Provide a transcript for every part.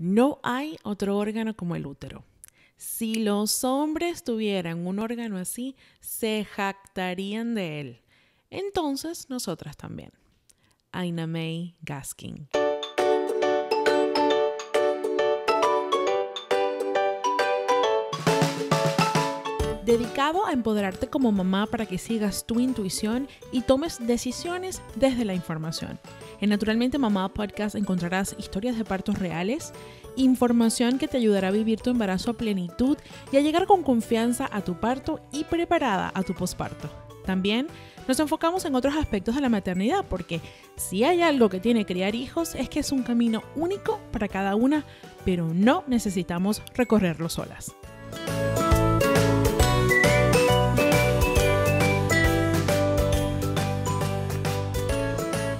No hay otro órgano como el útero. Si los hombres tuvieran un órgano así, se jactarían de él. Entonces, nosotras también. Aina May Gaskin. dedicado a empoderarte como mamá para que sigas tu intuición y tomes decisiones desde la información. En Naturalmente Mamá Podcast encontrarás historias de partos reales, información que te ayudará a vivir tu embarazo a plenitud y a llegar con confianza a tu parto y preparada a tu posparto. También nos enfocamos en otros aspectos de la maternidad, porque si hay algo que tiene criar hijos es que es un camino único para cada una, pero no necesitamos recorrerlo solas.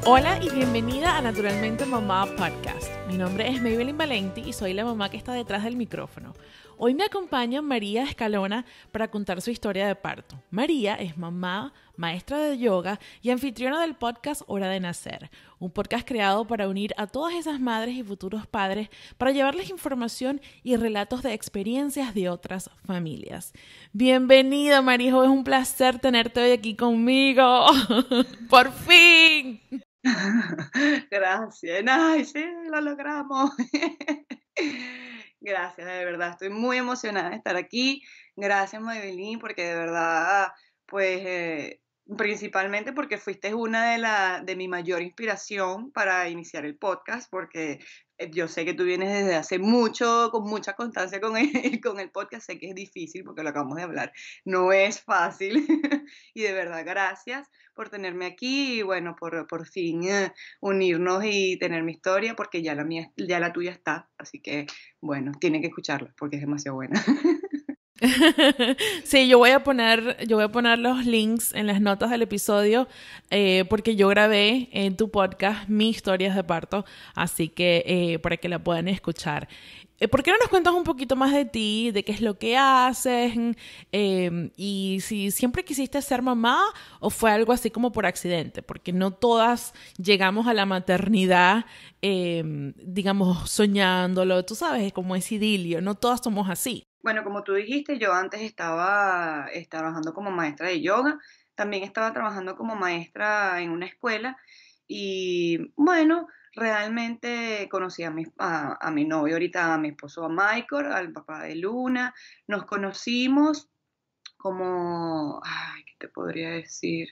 Hola y bienvenida a Naturalmente Mamá Podcast. Mi nombre es Maybelline Valenti y soy la mamá que está detrás del micrófono. Hoy me acompaña María Escalona para contar su historia de parto. María es mamá, maestra de yoga y anfitriona del podcast Hora de Nacer, un podcast creado para unir a todas esas madres y futuros padres para llevarles información y relatos de experiencias de otras familias. Bienvenida, María! es un placer tenerte hoy aquí conmigo. Por fin. Gracias. Ay, sí, lo logramos. Gracias, de verdad. Estoy muy emocionada de estar aquí. Gracias, Maybelline, porque de verdad, pues eh, principalmente porque fuiste una de, la, de mi mayor inspiración para iniciar el podcast, porque eh, yo sé que tú vienes desde hace mucho, con mucha constancia con el, con el podcast, sé que es difícil porque lo acabamos de hablar, no es fácil y de verdad gracias por tenerme aquí y bueno, por, por fin eh, unirnos y tener mi historia porque ya la, mía, ya la tuya está, así que bueno, tiene que escucharla porque es demasiado buena. sí, yo voy a poner, yo voy a poner los links en las notas del episodio eh, porque yo grabé en tu podcast mis historias de parto, así que eh, para que la puedan escuchar. Eh, ¿Por qué no nos cuentas un poquito más de ti, de qué es lo que haces y si siempre quisiste ser mamá o fue algo así como por accidente? Porque no todas llegamos a la maternidad, digamos, soñándolo, tú sabes, es como es idilio, no todas somos así. Bueno, como tú dijiste, yo antes estaba, eh, trabajando como maestra de yoga, también estaba trabajando como maestra en una escuela y bueno, realmente conocí a mi, a, novio ahorita, a mi esposo, a Michael, al papá de Luna, nos conocimos como, ay, ¿qué te podría decir?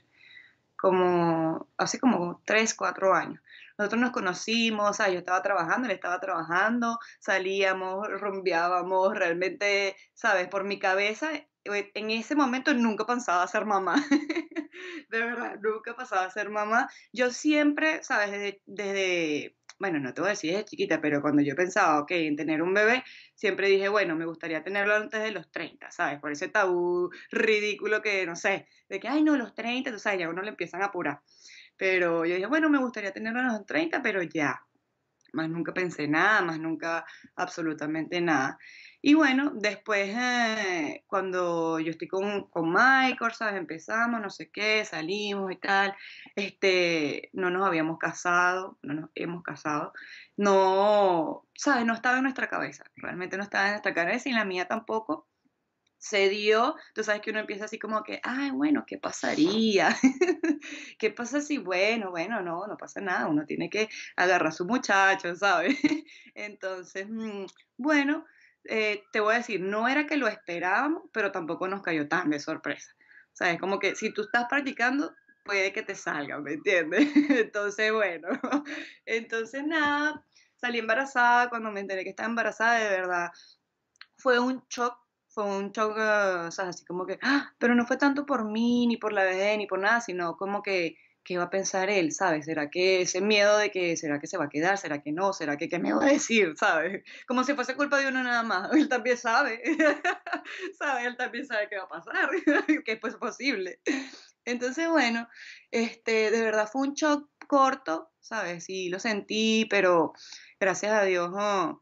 Como hace como tres, cuatro años. Nosotros nos conocimos, o yo estaba trabajando, él estaba trabajando, salíamos, rumbeábamos, realmente, ¿sabes? Por mi cabeza, eh, en ese momento nunca pensaba ser mamá. de verdad, nunca pensaba ser mamá. Yo siempre, ¿sabes? desde, bueno, no te voy a decir desde chiquita, pero cuando yo pensaba, ok, en tener un bebé, siempre dije, bueno, me gustaría tenerlo antes de los 30, ¿sabes? Por ese tabú ridículo que, no sé, de que, ay, no, los 30, tú sabes, ya uno le empiezan a apurar. Pero yo dije, bueno, me gustaría tenerlo a los 30, pero ya. Más nunca pensé nada, más nunca absolutamente nada. Y bueno, después eh, cuando yo estoy con, con Michael, ¿sabes? Empezamos, no sé qué, salimos y tal. Este, no nos habíamos casado, no nos hemos casado. No, ¿sabes? No estaba en nuestra cabeza, realmente no estaba en nuestra cabeza y la mía tampoco se dio, tú sabes que uno empieza así como que, ay, bueno, ¿qué pasaría? ¿Qué pasa si, bueno, bueno, no, no pasa nada, uno tiene que agarrar a su muchacho, ¿sabes? Entonces, mm, bueno, eh, te voy a decir, no era que lo esperábamos, pero tampoco nos cayó tan de sorpresa. ¿sabes? como que si tú estás practicando, puede que te salga, ¿me entiendes? Entonces, bueno, entonces nada, salí embarazada, cuando me enteré que estaba embarazada, de verdad, fue un shock fue un shock, eh, sabes, así como que, ¡Ah! pero no fue tanto por mí, ni por la BD ni por nada, sino como que, ¿qué va a pensar él? ¿Sabes? ¿Será que ese miedo de que, ¿será que se va a quedar? ¿Será que no? ¿Será que qué me va a decir? ¿Sabes? Como si fuese culpa de uno nada más. Él también sabe, ¿sabes? Él también sabe qué va a pasar, que pues es posible. Entonces, bueno, este, de verdad fue un shock corto, ¿sabes? Sí, lo sentí, pero gracias a Dios oh,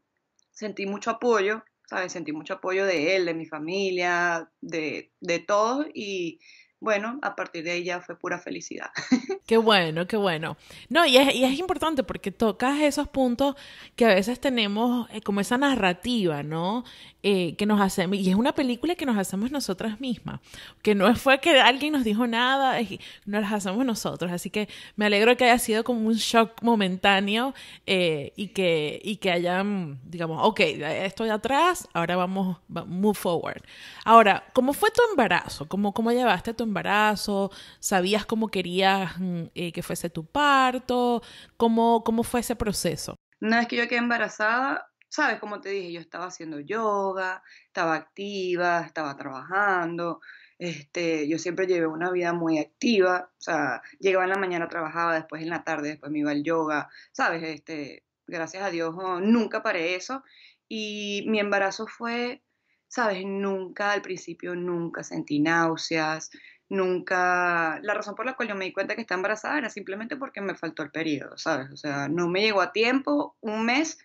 sentí mucho apoyo Sentí mucho apoyo de él, de mi familia, de, de todos y bueno, a partir de ahí ya fue pura felicidad. Qué bueno, qué bueno. No, y es, y es importante porque tocas esos puntos que a veces tenemos eh, como esa narrativa, ¿no? Eh, que nos hacemos, y es una película que nos hacemos nosotras mismas, que no fue que alguien nos dijo nada, no las hacemos nosotros, así que me alegro que haya sido como un shock momentáneo eh, y, que, y que hayan, digamos, ok, estoy atrás, ahora vamos, move forward. Ahora, ¿cómo fue tu embarazo? ¿Cómo, cómo llevaste tu embarazo? ¿Sabías cómo querías mm, eh, que fuese tu parto? ¿Cómo, ¿Cómo fue ese proceso? Una vez que yo quedé embarazada, sabes, como te dije, yo estaba haciendo yoga, estaba activa, estaba trabajando. Este, yo siempre llevé una vida muy activa, o sea, llegaba en la mañana, trabajaba, después en la tarde, después me iba al yoga, ¿sabes? Este, gracias a Dios oh, nunca paré eso y mi embarazo fue, ¿sabes? Nunca, al principio nunca sentí náuseas, nunca, la razón por la cual yo me di cuenta que estaba embarazada era simplemente porque me faltó el periodo, ¿sabes? O sea, no me llegó a tiempo, un mes,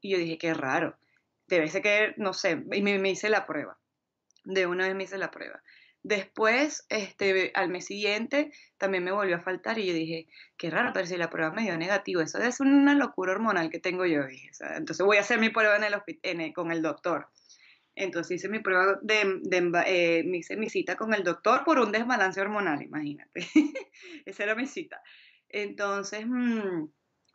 y yo dije, qué raro, debe en que, no sé, y me, hice la prueba, de una vez me hice la prueba. Después, este, al mes siguiente, también me volvió a faltar y yo dije, qué raro, pero si la prueba me dio negativo, eso es una locura hormonal que tengo yo, dije. entonces voy a hacer mi prueba en el, hospital con el doctor. Entonces hice mi prueba de, eh, hice mi cita con el doctor por un desbalance hormonal, imagínate. Esa era mi cita. Entonces, mm,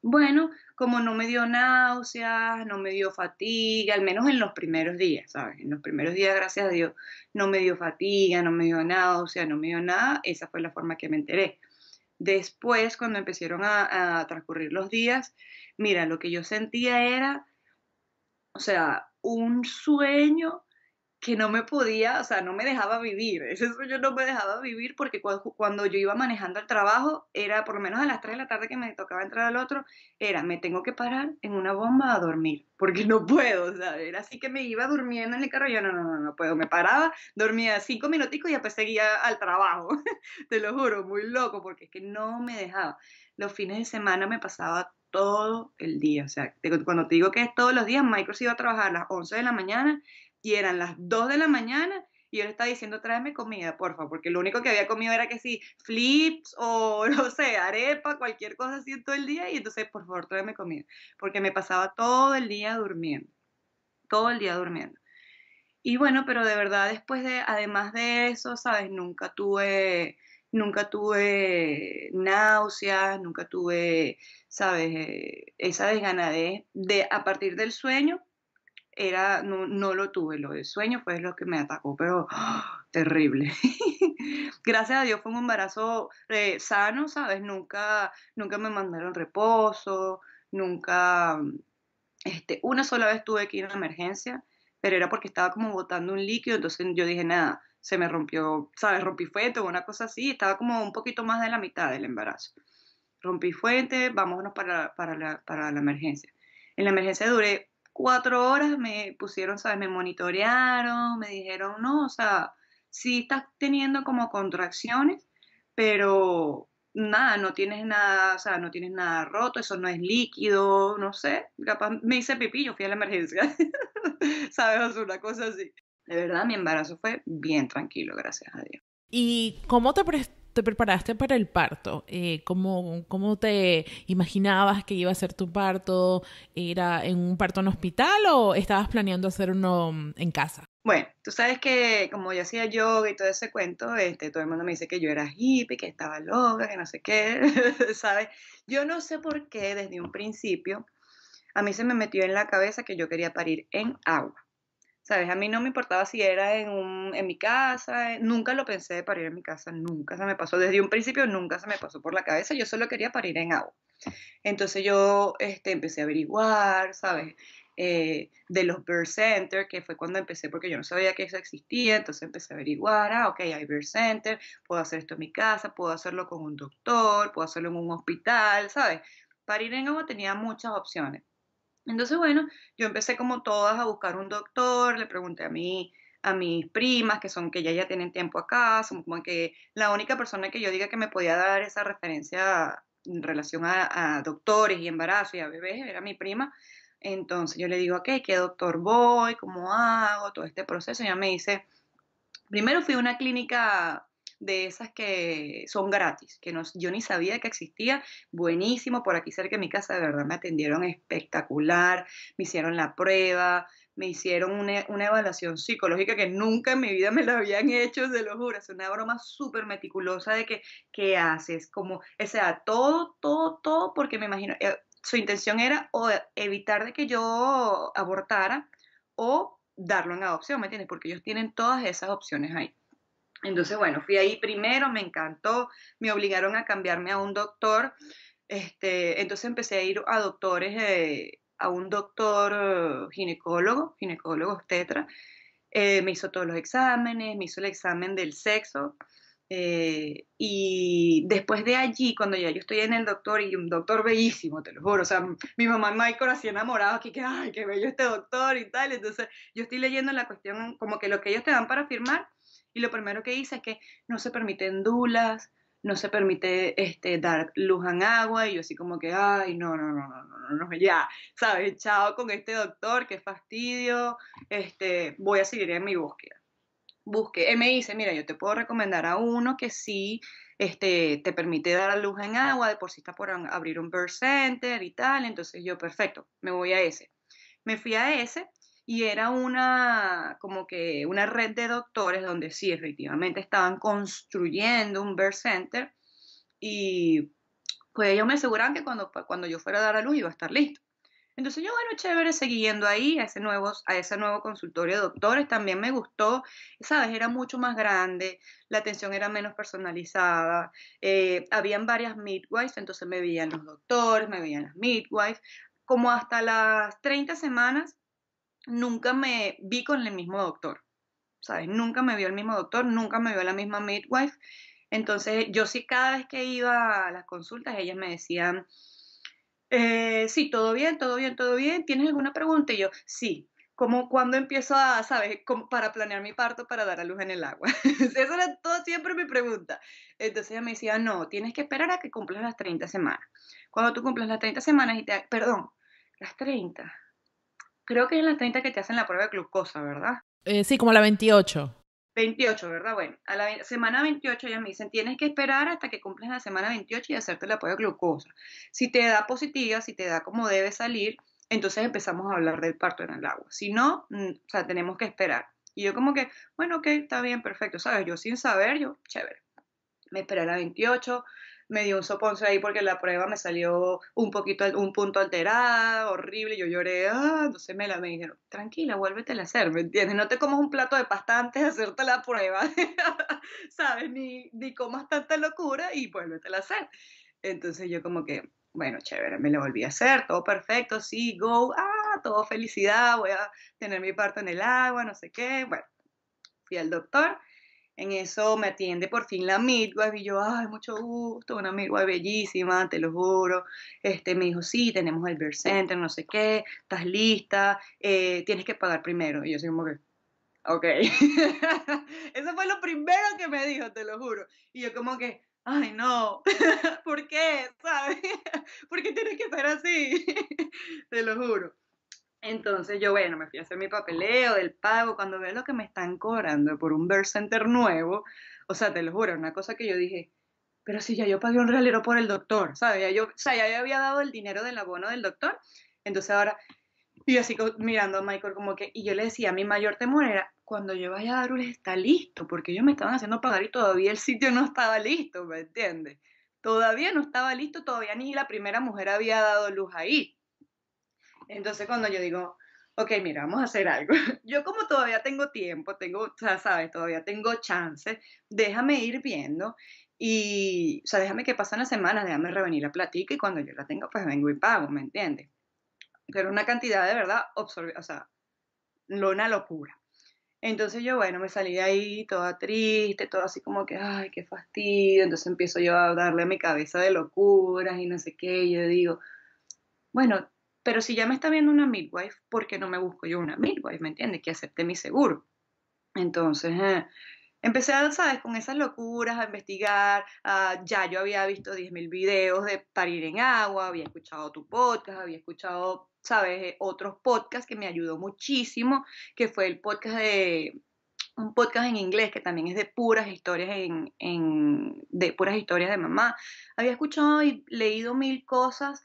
bueno, como no me dio náuseas, no me dio fatiga, al menos en los primeros días, ¿sabes? En los primeros días, gracias a Dios, no me dio fatiga, no me dio náusea, no me dio nada. Esa fue la forma que me enteré. Después, cuando empezaron a transcurrir los días, mira, lo que yo sentía era, o sea, un sueño que no me podía, o sea, no me dejaba vivir. Ese sueño no me dejaba vivir porque cuando, yo iba manejando el trabajo, era por lo menos a las 3 de la tarde que me tocaba entrar al otro, era me tengo que parar en una bomba a dormir, porque no puedo, o sea, era así que me iba durmiendo en el carro, yo no, no, no, no puedo, me paraba, dormía cinco minuticos y después seguía al trabajo, te lo juro, muy loco, porque es que no me dejaba. Los fines de semana me pasaba todo el día. O sea, cuando te digo que es todos los días, Michael se iba a trabajar a las 11 de la mañana y eran las 2 de la mañana y él estaba diciendo, tráeme comida, por favor, porque lo único que había comido era que sí, flips o no sé, arepa, cualquier cosa así todo el día y entonces, por favor, tráeme comida, porque me pasaba todo el día durmiendo, todo el día durmiendo. Y bueno, pero de verdad después de, además de eso, sabes, nunca tuve, nunca tuve náuseas, nunca tuve ¿sabes? Eh, esa desganadez de a partir del sueño era no, no, lo tuve, lo del sueño fue lo que me atacó, pero ¡ah! terrible. Gracias a Dios fue un embarazo eh, sano, ¿sabes? Nunca nunca me mandaron reposo, nunca este, una sola vez tuve que ir a una emergencia, pero era porque estaba como botando un líquido, entonces yo dije, nada, se me rompió, ¿sabes? Rompí feto o una cosa así, estaba como un poquito más de la mitad del embarazo rompí fuente, vámonos para, la, emergencia. En la emergencia duré cuatro horas, me pusieron, ¿sabes? Me monitorearon, me dijeron, no, o sea, sí estás teniendo como contracciones, pero nada, no tienes nada, o sea, no tienes nada roto, eso no es líquido, no sé, capaz me hice pipí, yo fui a la emergencia, ¿sabes? una cosa así. De verdad, mi embarazo fue bien tranquilo, gracias a Dios. ¿Y cómo te, te preparaste para el parto? Eh, ¿cómo, te imaginabas que iba a ser tu parto? ¿Era en un parto en hospital o estabas planeando hacer uno en casa? Bueno, tú sabes que como yo hacía yoga y todo ese cuento, este, todo el mundo me dice que yo era hippie, que estaba loca, que no sé qué, ¿sabes? Yo no sé por qué desde un principio a mí se me metió en la cabeza que yo quería parir en agua. ¿Sabes? A mí no me importaba si era en, un, mi casa, nunca lo pensé de parir en mi casa, nunca se me pasó, desde un principio nunca se me pasó por la cabeza, yo solo quería parir en agua. Entonces yo este, empecé a averiguar, ¿sabes? Eh, de los birth center, que fue cuando empecé, porque yo no sabía que eso existía, entonces empecé a averiguar, ah, ok, hay birth center, puedo hacer esto en mi casa, puedo hacerlo con un doctor, puedo hacerlo en un hospital, ¿sabes? Parir en agua tenía muchas opciones. Entonces, bueno, yo empecé como todas a buscar un doctor, le pregunté a mí a mis primas, que son que ya ya tienen tiempo acá, son como que la única persona que yo diga que me podía dar esa referencia en relación a, doctores y embarazo y a bebés era mi prima. Entonces yo le digo, ok, ¿qué doctor voy? ¿Cómo hago todo este proceso? Y ella me dice, primero fui a una clínica de esas que son gratis, que no, yo ni sabía que existía, buenísimo, por aquí cerca de mi casa, de verdad me atendieron espectacular, me hicieron la prueba, me hicieron una, evaluación psicológica que nunca en mi vida me la habían hecho, se lo juro, es una broma súper meticulosa de que, qué haces, como, o sea, todo, todo, todo, porque me imagino, eh, su intención era o evitar de que yo abortara o darlo en adopción, ¿me entiendes? Porque ellos tienen todas esas opciones ahí. Entonces, bueno, fui ahí primero, me encantó, me obligaron a cambiarme a un doctor, este, entonces empecé a ir a doctores, eh, a un doctor ginecólogo, ginecólogo obstetra, eh, me hizo todos los exámenes, me hizo el examen del sexo, eh, y después de allí, cuando ya yo estoy en el doctor, y un doctor bellísimo, te lo juro, o sea, mi mamá y Michael así enamorados, aquí que, ay, qué bello este doctor y tal, entonces yo estoy leyendo la cuestión, como que lo que ellos te dan para firmar, y lo primero que hice es que no se permiten dulas, no se permite este, dar luz en agua, y yo así como que, ay, no, no, no, no, no, no, ya, ¿sabes? Chao con este doctor, qué fastidio, este, voy a seguir en mi búsqueda. Busque, él me dice, mira, yo te puedo recomendar a uno que sí este, te permite dar luz en agua, de por sí está por abrir un birth center y tal, entonces yo, perfecto, me voy a ese. Me fui a ese y era una como que una red de doctores donde sí efectivamente estaban construyendo un birth center y pues ellos me aseguraron que cuando, pues, cuando yo fuera a dar a luz iba a estar listo. Entonces yo, bueno, chévere, siguiendo ahí a ese, nuevo, a ese nuevo consultorio de doctores, también me gustó, esa vez era mucho más grande, la atención era menos personalizada, eh, habían varias midwives, entonces me veían los doctores, me veían las midwives, como hasta las 30 semanas nunca me vi con el mismo doctor, ¿sabes? Nunca me vio el mismo doctor, nunca me vio la misma midwife. Entonces, yo sí, cada vez que iba a las consultas, ellas me decían, eh, sí, todo bien, todo bien, todo bien, ¿tienes alguna pregunta? Y yo, sí, como cuando empiezo a, ¿sabes? para planear mi parto, para dar a luz en el agua. Esa era todo siempre mi pregunta. Entonces ella me decía, no, tienes que esperar a que cumplas las 30 semanas. Cuando tú cumples las 30 semanas y te... Perdón, las 30 creo que es en las 30 que te hacen la prueba de glucosa, ¿verdad? Eh, sí, como la 28. 28, ¿verdad? Bueno, a la semana 28 ya me dicen, tienes que esperar hasta que cumples la semana 28 y hacerte la prueba de glucosa. Si te da positiva, si te da como debe salir, entonces empezamos a hablar del parto en el agua. Si no, mm, o sea, tenemos que esperar. Y yo como que, bueno, ok, está bien, perfecto, ¿sabes? Yo sin saber, yo, chévere. Me esperé a la 28, me dio un soponcio ahí porque la prueba me salió un poquito, un punto alterado, horrible, yo lloré, ah, sé me, la, me dijeron, tranquila, vuélvetela a hacer, ¿me entiendes? No te comas un plato de pasta antes de hacerte la prueba, ¿sabes? Ni, ni comas tanta locura y vuélvetela a hacer. Entonces yo como que, bueno, chévere, me lo volví a hacer, todo perfecto, sí, go, ah, todo felicidad, voy a tener mi parto en el agua, no sé qué, bueno, fui al doctor en eso me atiende por fin la midwife y yo, ay, mucho gusto, una midwife bellísima, te lo juro. Este, me dijo, sí, tenemos el birth center, no sé qué, estás lista, eh, tienes que pagar primero. Y yo así como que, ok. eso fue lo primero que me dijo, te lo juro. Y yo como que, ay, no, ¿por qué? ¿Sabes? ¿Por qué tienes que ser así? te lo juro. Entonces yo, bueno, me fui a hacer mi papeleo del pago, cuando veo lo que me están cobrando por un birth Center nuevo, o sea, te lo juro, una cosa que yo dije, pero si ya yo pagué un realero por el doctor, ¿sabes? Ya yo, o sea, ya yo había dado el dinero del abono del doctor, entonces ahora, y así mirando a Michael como que, y yo le decía, mi mayor temor era, cuando yo vaya a Darul está listo, porque ellos me estaban haciendo pagar y todavía el sitio no estaba listo, ¿me entiendes? Todavía no estaba listo, todavía ni la primera mujer había dado luz ahí. Entonces cuando yo digo, ok, mira, vamos a hacer algo. Yo como todavía tengo tiempo, tengo, o sabes, todavía tengo chances, déjame ir viendo y, o sea, déjame que pasen las semanas, déjame revenir a platica y cuando yo la tengo, pues vengo y pago, ¿me entiendes? Pero una cantidad de verdad, absorbe, o sea, una locura. Entonces yo, bueno, me salí de ahí toda triste, todo así como que, ay, qué fastidio. Entonces empiezo yo a darle a mi cabeza de locuras y no sé qué. yo digo, bueno, pero si ya me está viendo una midwife, ¿por qué no me busco yo una midwife? ¿Me entiendes? Que acepte mi seguro. Entonces, eh, empecé, ¿sabes? Con esas locuras, a investigar. ya yo había visto 10.000 videos de parir en agua, había escuchado tu podcast, había escuchado, ¿sabes? Eh, otros podcasts que me ayudó muchísimo, que fue el podcast de un podcast en inglés que también es de puras historias de puras historias de mamá. Había escuchado y leído mil cosas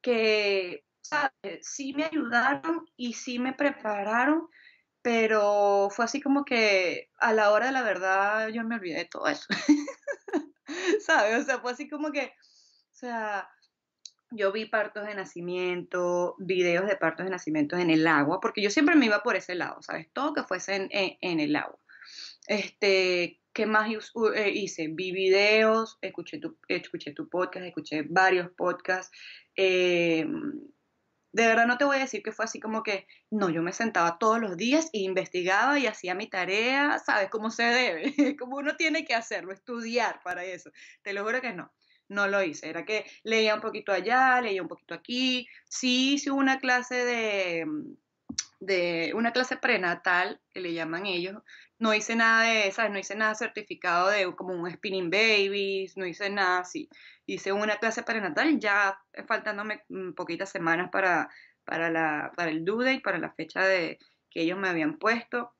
que eh, sí me ayudaron y sí me prepararon, pero fue así como que a la hora de la verdad yo me olvidé de todo eso. ¿Sabes? O sea, fue así como que, o sea, yo vi partos de nacimiento, videos de partos de nacimiento en el agua, porque yo siempre me iba por ese lado, ¿sabes? Todo que fuese en, el agua. Este, ¿qué más eh, hice? Vi videos, escuché tu, escuché tu podcast, escuché varios podcasts, eh, de verdad no te voy a decir que fue así como que, no, yo me sentaba todos los días e investigaba y hacía mi tarea, ¿sabes? Como se debe, como uno tiene que hacerlo, estudiar para eso. Te lo juro que no, no lo hice. Era que leía un poquito allá, leía un poquito aquí. Sí hice una clase de mm, de una clase prenatal, que le llaman ellos, no hice nada de esas, no hice nada certificado de como un spinning babies, no hice nada así. Hice una clase prenatal ya faltándome mm, poquitas semanas para, para, la, para el due date, para la fecha de, que ellos me habían puesto.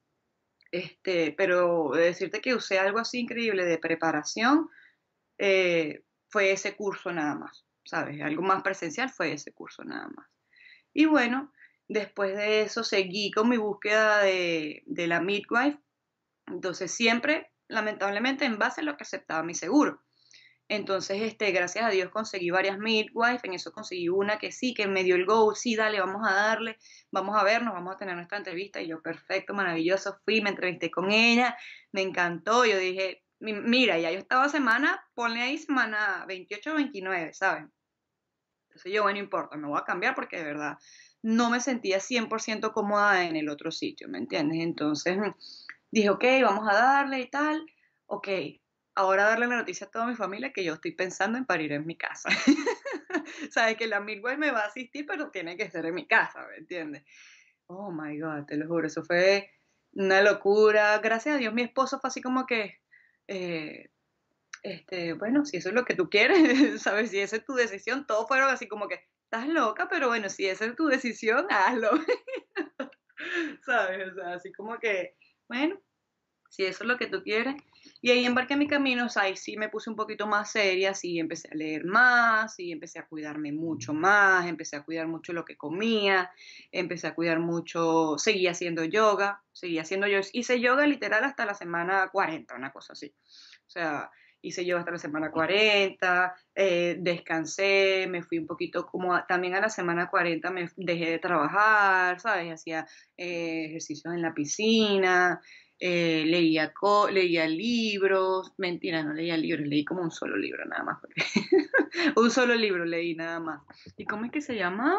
Este, pero decirte que usé algo así increíble de preparación eh, fue ese curso nada más, ¿sabes? Algo más presencial fue ese curso nada más. Y bueno, Después de eso seguí con mi búsqueda de, la midwife. Entonces siempre, lamentablemente, en base a lo que aceptaba mi seguro. Entonces, este, gracias a Dios conseguí varias midwives, en eso conseguí una que sí, que me dio el go, sí, dale, vamos a darle, vamos a vernos, vamos a tener nuestra entrevista. Y yo, perfecto, maravilloso, fui, me entrevisté con ella, me encantó, yo dije, mira, ya yo estaba semana, ponle ahí semana 28 o 29, ¿saben? Entonces yo, bueno, no importa, me voy a cambiar porque de verdad no me sentía 100% cómoda en el otro sitio, ¿me entiendes? Entonces mm, dije, ok, vamos a darle y tal, ok, ahora darle la noticia a toda mi familia que yo estoy pensando en parir en mi casa. Sabes que la Midway me va a asistir, pero tiene que ser en mi casa, ¿me entiendes? Oh my God, te lo juro, eso fue una locura. Gracias a Dios, mi esposo fue así como que, eh, este, bueno, si eso es lo que tú quieres, ¿sabes? Si esa es tu decisión, todos fueron así como que, estás loca, pero bueno, si esa es tu decisión, hazlo. ¿Sabes? O sea, así como que, bueno, si eso es lo que tú quieres. Y ahí embarqué mi camino, o sea, ahí sí me puse un poquito más seria, sí empecé a leer más, sí empecé a cuidarme mucho más, empecé a cuidar mucho lo que comía, empecé a cuidar mucho, seguía haciendo yoga, seguía haciendo yoga, hice yoga literal hasta la semana 40, una cosa así. O sea, hice yo hasta la semana 40, eh, descansé, me fui un poquito como también a la semana 40 me dejé de trabajar, ¿sabes? Hacía eh, ejercicios en la piscina, eh, leía, libros, mentira, no leía libros, leí como un solo libro nada más, un solo libro leí nada más. ¿Y cómo es que se llama?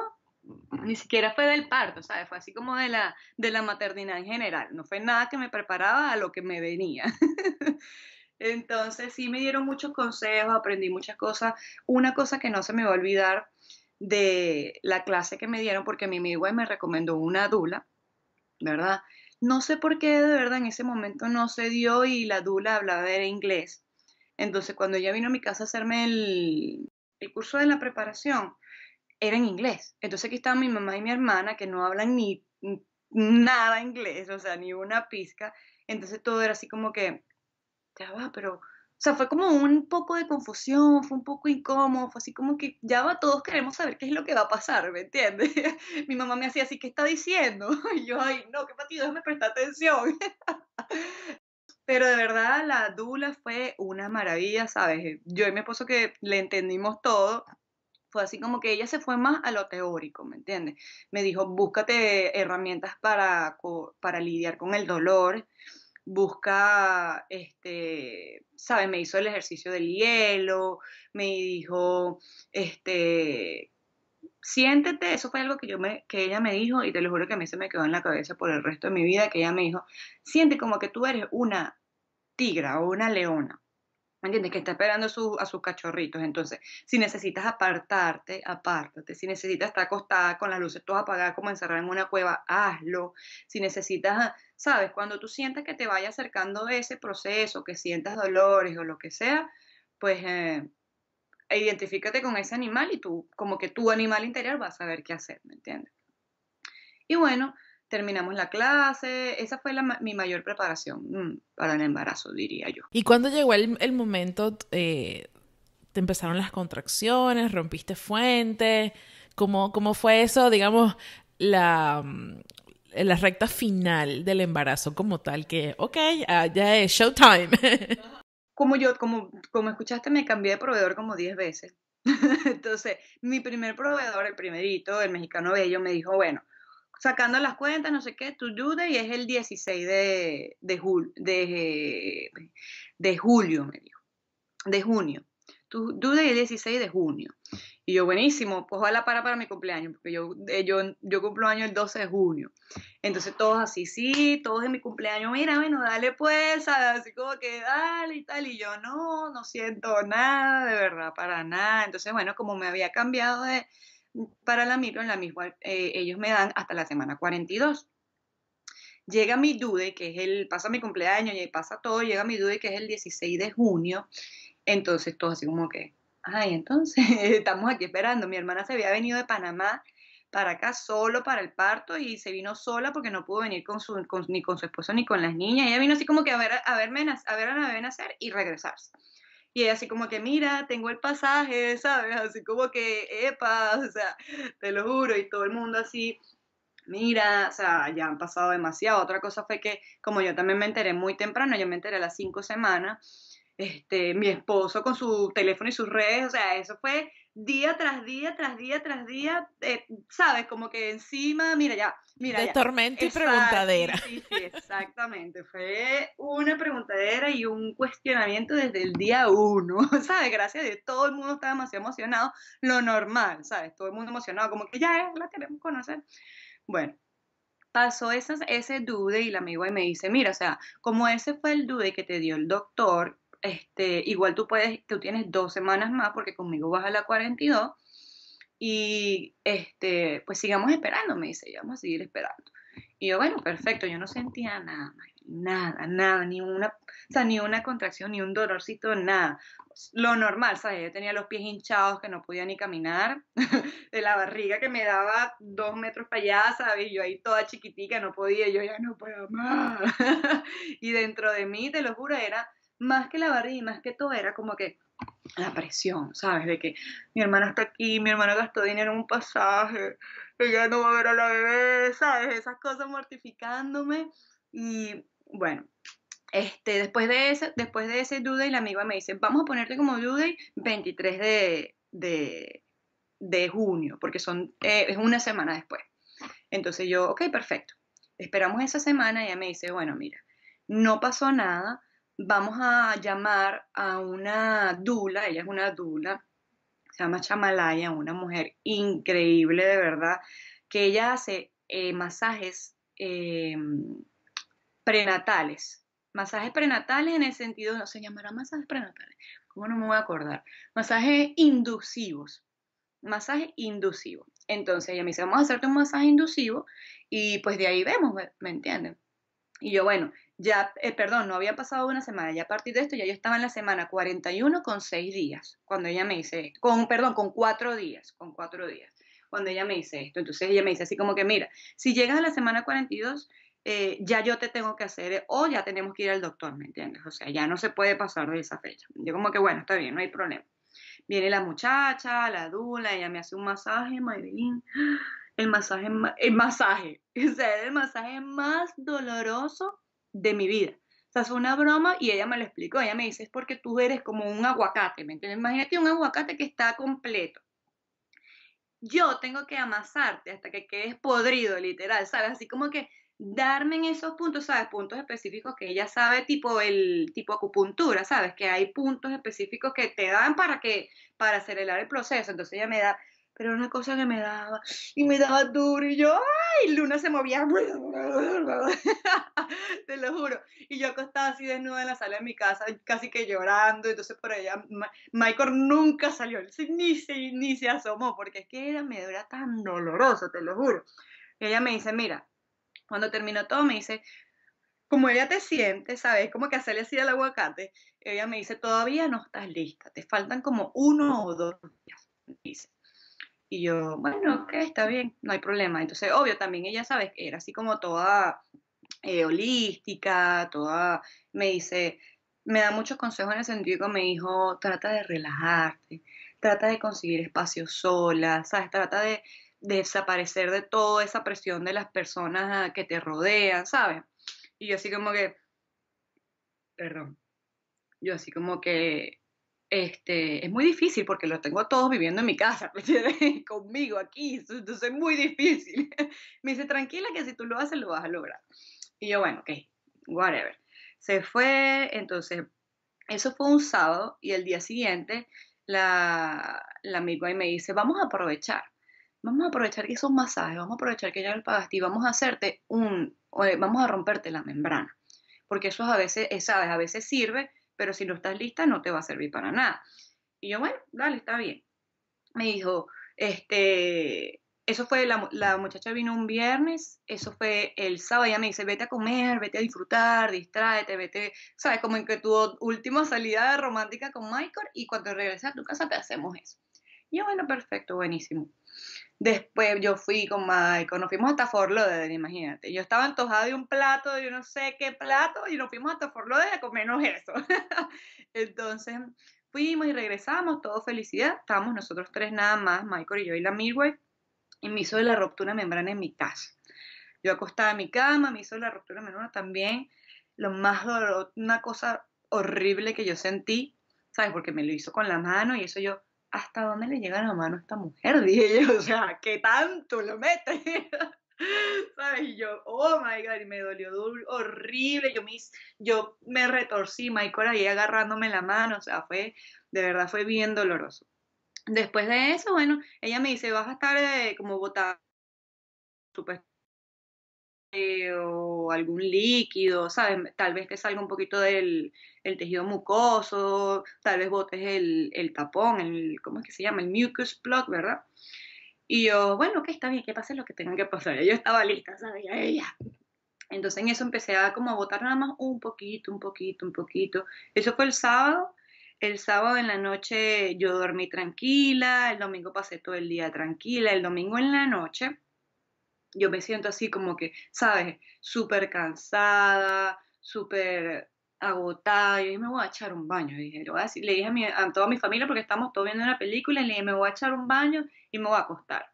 Ni siquiera fue del parto, ¿sabes? Fue así como de la, de la maternidad en general, no fue nada que me preparaba a lo que me venía. Entonces sí me dieron muchos consejos, aprendí muchas cosas. Una cosa que no se me va a olvidar de la clase que me dieron, porque mi amigo me recomendó una dula, ¿verdad? No sé por qué de verdad en ese momento no se dio y la dula hablaba de inglés. Entonces cuando ella vino a mi casa a hacerme el, el curso de la preparación, era en inglés. Entonces aquí estaba mi mamá y mi hermana que no hablan ni nada inglés, o sea, ni una pizca. Entonces todo era así como que, ya ah, va, pero, o sea, fue como un poco de confusión, fue un poco incómodo, fue así como que, ya va, todos queremos saber qué es lo que va a pasar, ¿me entiendes? Mi mamá me hacía así, ¿qué está diciendo? Y yo, ay, no, qué patido, me presta atención. Pero de verdad, la dula fue una maravilla, ¿sabes? Yo y mi esposo que le entendimos todo, fue así como que ella se fue más a lo teórico, ¿me entiendes? Me dijo, búscate herramientas para, para lidiar con el dolor, busca, este, sabe Me hizo el ejercicio del hielo, me dijo, este, siéntete, eso fue algo que, yo me, que ella me dijo y te lo juro que a mí se me quedó en la cabeza por el resto de mi vida, que ella me dijo, siente como que tú eres una tigra o una leona. ¿Me entiendes? Que está esperando a sus cachorritos. Entonces, si necesitas apartarte, apártate. Si necesitas estar acostada con las luces todas apagadas, como encerrada en una cueva, hazlo. Si necesitas, ¿sabes? Cuando tú sientas que te vaya acercando ese proceso, que sientas dolores o lo que sea, pues eh, identifícate con ese animal y tú, como que tu animal interior va a saber qué hacer, ¿me entiendes? Y bueno, terminamos la clase. Esa fue la, mi mayor preparación mm, para el embarazo, diría yo. ¿Y cuando llegó el, el momento, eh, te empezaron las contracciones, rompiste fuente? ¿Cómo, cómo fue eso, digamos, la, mm, la recta final del embarazo como tal? Que, ok, ah, ya es showtime. Como yo, como, como escuchaste, me cambié de proveedor como 10 veces. Entonces, mi primer proveedor, el primerito, el mexicano bello, me dijo, bueno, sacando las cuentas, no sé qué, tu duda y es el 16 de, de, de, de julio, me dijo, de junio. Tu duda el 16 de junio. Y yo, buenísimo, pues la para para mi cumpleaños, porque yo, eh, yo, yo cumplo año el 12 de junio. Entonces todos así, sí, todos en mi cumpleaños, mira, bueno, dale pues, así como que dale y tal. Y yo, no, no siento nada, de verdad, para nada. Entonces, bueno, como me había cambiado de, para la micro, en la misma, eh, ellos me dan hasta la semana 42. Llega mi dude, que es el, pasa mi cumpleaños y pasa todo, llega mi dude, que es el 16 de junio. Entonces, todo así como que, ay, entonces, estamos aquí esperando. Mi hermana se había venido de Panamá para acá solo para el parto y se vino sola porque no pudo venir con su, ni con su esposo ni con las niñas. Ella vino así como que a ver a, verme, a ver a la bebé nacer y regresarse. Y ella así como que, mira, tengo el pasaje, ¿sabes? Así como que, epa, o sea, te lo juro, y todo el mundo así, mira, o sea, ya han pasado demasiado. Otra cosa fue que, como yo también me enteré muy temprano, yo me enteré a las cinco semanas, este, mi esposo con su teléfono y sus redes, o sea, eso fue día tras día, tras día, tras día, eh, ¿sabes? Como que encima, mira ya, mira. De ya. tormento y preguntadera. Sí, sí, exactamente. Fue una preguntadera y un cuestionamiento desde el día uno, ¿sabes? Gracias a Dios, todo el mundo estaba demasiado emocionado, lo normal, ¿sabes? Todo el mundo emocionado, como que ya es, la queremos conocer. Bueno, pasó esas, ese dude y la amiga y me dice, mira, o sea, como ese fue el dude que te dio el doctor, este, igual tú puedes, tú tienes dos semanas más porque conmigo vas a la 42 y este, pues sigamos esperando, me dice, vamos a seguir esperando. Y yo, bueno, perfecto, yo no sentía nada, nada, nada, ni una, ni una contracción, ni un dolorcito, nada. Lo normal, ¿sabes? Yo tenía los pies hinchados, que no podía ni caminar, de la barriga que me daba dos metros para allá, ¿sabes? Yo ahí toda chiquitica, no podía, yo ya no puedo más. y dentro de mí, te lo juro, era más que la barriga y más que todo era como que la presión, ¿sabes? De que mi hermana está aquí, mi hermana gastó dinero en un pasaje, ella no va a ver a la bebé, ¿sabes? Esas cosas mortificándome. Y bueno, este, después, de ese, después de ese due y la amiga me dice, vamos a ponerte como due 23 de, de, de junio, porque son, eh, es una semana después. Entonces yo, ok, perfecto. Esperamos esa semana y ella me dice, bueno, mira, no pasó nada, vamos a llamar a una dula, ella es una dula, se llama Chamalaya, una mujer increíble de verdad, que ella hace eh, masajes em, prenatales. Masajes prenatales en el sentido, no se llamará masajes prenatales, ¿cómo no me voy a acordar? Masajes inducivos. Masajes inducivos. Entonces ella me dice, vamos a hacerte un masaje inducivo y pues de ahí vemos, ¿me entienden? Y yo, bueno, ya, eh, perdón, no había pasado una semana, ya a partir de esto ya yo estaba en la semana 41 con 6 días, cuando ella me dice con, perdón, con 4 días, con 4 días, cuando ella me dice esto, entonces ella me dice así como que, mira, si llegas a la semana 42, eh, ya yo te tengo que hacer, eh, o ya tenemos que ir al doctor, ¿me entiendes? O sea, ya no se puede pasar de esa fecha. Yo como que, bueno, está bien, no hay problema. Viene la muchacha, la dula, ella me hace un masaje, Maybelline, el masaje, el masaje, o sea, el masaje más doloroso de mi vida. O sea, una broma y ella me lo explicó. Ella me dice, es porque tú eres como un aguacate, ¿me Imagínate un aguacate que está completo. Yo tengo que amasarte hasta que quedes podrido, literal, ¿sabes? Así como que darme en esos puntos, ¿sabes? Puntos específicos que ella sabe, tipo el tipo acupuntura, ¿sabes? Que hay puntos específicos que te dan para que para acelerar el proceso. Entonces ella me da pero era una cosa que me daba y me daba duro y yo, ay, Luna se movía, te lo juro. Y yo acostada así desnuda en la sala de mi casa, casi que llorando, entonces por allá, Michael nunca salió, ni se, ni se asomó, porque es que era, me tan doloroso, te lo juro. Y ella me dice, mira, cuando terminó todo, me dice, como ella te siente, ¿sabes? Como que hacerle así al aguacate, ella me dice, todavía no estás lista, te faltan como uno o dos días, dice y yo, bueno, ok, está bien, no hay problema. Entonces, obvio, también ella, ¿sabes? Era así como toda eh, holística, toda, me dice, me da muchos consejos en el sentido que me dijo, trata de relajarte, trata de conseguir espacio sola, ¿sabes? Trata de, de desaparecer de toda esa presión de las personas que te rodean, ¿sabes? Y yo así como que, perdón, yo así como que, este, es muy difícil porque los tengo todos viviendo en mi casa, conmigo aquí, entonces es muy difícil. Me dice, tranquila que si tú lo haces, lo vas a lograr. Y yo, bueno, ok, whatever. Se fue, entonces, eso fue un sábado y el día siguiente la, la amiga me dice, vamos a aprovechar, vamos a aprovechar que es masajes, vamos a aprovechar que ya lo pagaste y vamos a hacerte un, vamos a romperte la membrana, porque eso a veces, sabes, a veces sirve pero si no estás lista no te va a servir para nada. Y yo, bueno, dale, está bien. Me dijo, este, eso fue, la, muchacha vino un viernes, eso fue el sábado, ella me dice, vete a comer, vete a disfrutar, distráete, vete, sabes, como en que tu última salida romántica con Michael y cuando regreses a tu casa te hacemos eso. Y yo, bueno, perfecto, buenísimo. Después yo fui con Michael, nos fuimos hasta Fort Lauderdale, imagínate. Yo estaba antojada de un plato, de yo no sé qué plato, y nos fuimos hasta Fort Lauderdale a comernos eso. Entonces fuimos y regresamos, todo felicidad. Estábamos nosotros tres nada más, Michael y yo y la Midway, y me hizo la ruptura de membrana en mi casa. Yo acostada en mi cama, me hizo la ruptura de membrana también. Lo más doloroso, una cosa horrible que yo sentí, ¿sabes? Porque me lo hizo con la mano y eso yo ¿hasta dónde le llega la mano a esta mujer? Dije yo, o sea, ¿qué tanto lo mete? ¿Sabes? Y yo, oh my god, y me dolió horrible. Yo me, yo me retorcí, Michael ahí agarrándome la mano, o sea, fue, de verdad fue bien doloroso. Después de eso, bueno, ella me dice, vas a estar eh, como botada, eh, o algún líquido, ¿sabes? Tal vez te salga un poquito del tejido mucoso, tal vez botes el, tapón, el, ¿cómo es que se llama? El mucus plug, ¿verdad? Y yo, bueno, que está bien, que pase lo que tenga que pasar. Yo estaba lista, ¿sabes? ella Entonces en eso empecé a como a botar nada más un poquito, un poquito, un poquito. Eso fue el sábado. El sábado en la noche yo dormí tranquila, el domingo pasé todo el día tranquila, el domingo en la noche yo me siento así como que, ¿sabes? Súper cansada, súper agotada. Y dije, me voy a echar un baño. Dije, lo Le dije a, toda mi familia, porque estamos todos viendo una película, y le dije, me voy a echar un baño y me voy a acostar.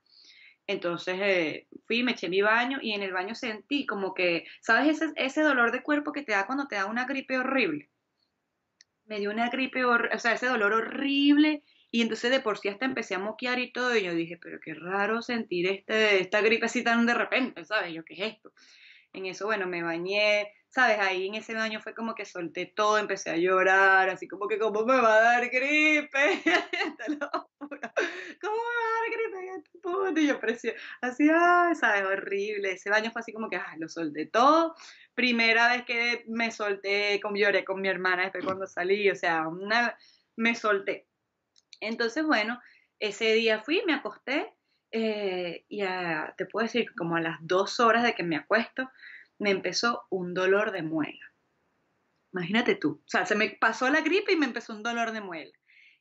Entonces eh, fui, me eché mi baño y en el baño sentí como que, ¿sabes? Ese, dolor de cuerpo que te da cuando te da una gripe horrible. Me dio una gripe, o sea, ese dolor horrible y entonces de por sí hasta empecé a moquear y todo, y yo dije, pero qué raro sentir este, esta gripe así tan de repente, ¿sabes? Yo, ¿qué es esto? En eso, bueno, me bañé, ¿sabes? Ahí en ese baño fue como que solté todo, empecé a llorar, así como que, ¿cómo me va a dar gripe? ¿Cómo me va a dar gripe? Este y yo presión, así, ¿sabes? Horrible. Ese baño fue así como que, ah, lo solté todo. Primera vez que me solté, como lloré con mi hermana después cuando salí, o sea, una, me solté. Entonces, bueno, ese día fui, me acosté eh, y te puedo decir como a las dos horas de que me acuesto, me empezó un dolor de muela. Imagínate tú, o sea, se me pasó la gripe y me empezó un dolor de muela.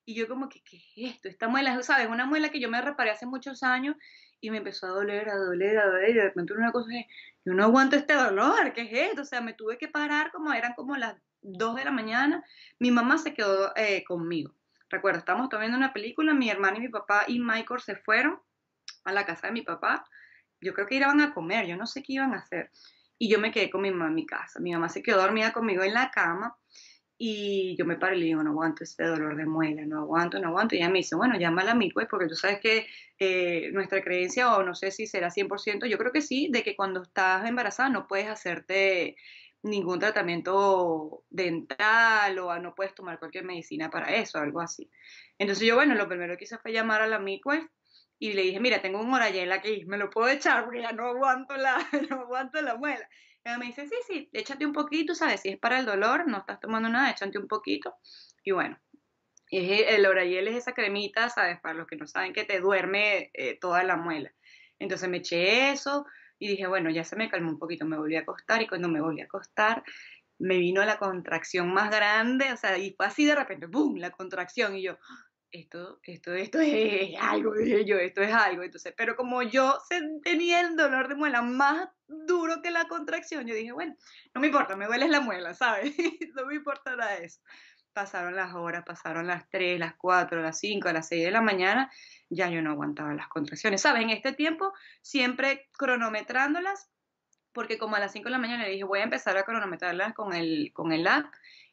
Y yo como que, ¿qué es esto? Esta muela, ¿sabes? Una muela que yo me reparé hace muchos años y me empezó a doler, a doler, a doler. Y de repente una cosa que yo no aguanto este dolor, ¿qué es esto? O sea, me tuve que parar como eran como las dos de la mañana. Mi mamá se quedó eh, conmigo recuerdo, estamos tomando una película, mi hermano y mi papá y Michael se fueron a la casa de mi papá. Yo creo que iban a comer, yo no sé qué iban a hacer. Y yo me quedé con mi mamá en mi casa. Mi mamá se quedó dormida conmigo en la cama y yo me paré y le digo, no aguanto este dolor de muela, no aguanto, no aguanto. Y ella me dice, bueno, llámala a mí, pues, porque tú sabes que eh, nuestra creencia, o no sé si será 100%, yo creo que sí, de que cuando estás embarazada no puedes hacerte ningún tratamiento dental o ah, no puedes tomar cualquier medicina para eso, algo así. Entonces yo, bueno, lo primero que hice fue llamar a la midwife y le dije, mira, tengo un orayel aquí, me lo puedo echar porque ya no aguanto la, no aguanto la muela. Y ella me dice, sí, sí, échate un poquito, ¿sabes? Si es para el dolor, no estás tomando nada, échate un poquito. Y bueno, e, el orayel es esa cremita, ¿sabes? Para los que no saben que te duerme eh, toda la muela. Entonces me eché eso, y dije, bueno, ya se me calmó un poquito, me volví a acostar y cuando me volví a acostar me vino la contracción más grande, o sea, y fue así de repente, ¡boom!, la contracción y yo, esto, esto, esto es algo, dije yo, esto es algo. Entonces, pero como yo tenía el dolor de muela más duro que la contracción, yo dije, bueno, no me importa, me duele la muela, ¿sabes? no me importará eso pasaron las horas, pasaron las 3, las 4, las 5, las 6 de la mañana, ya yo no aguantaba las contracciones. ¿Sabes? En este tiempo, siempre cronometrándolas, porque como a las 5 de la mañana le dije, voy a empezar a cronometrarlas con el, con el app.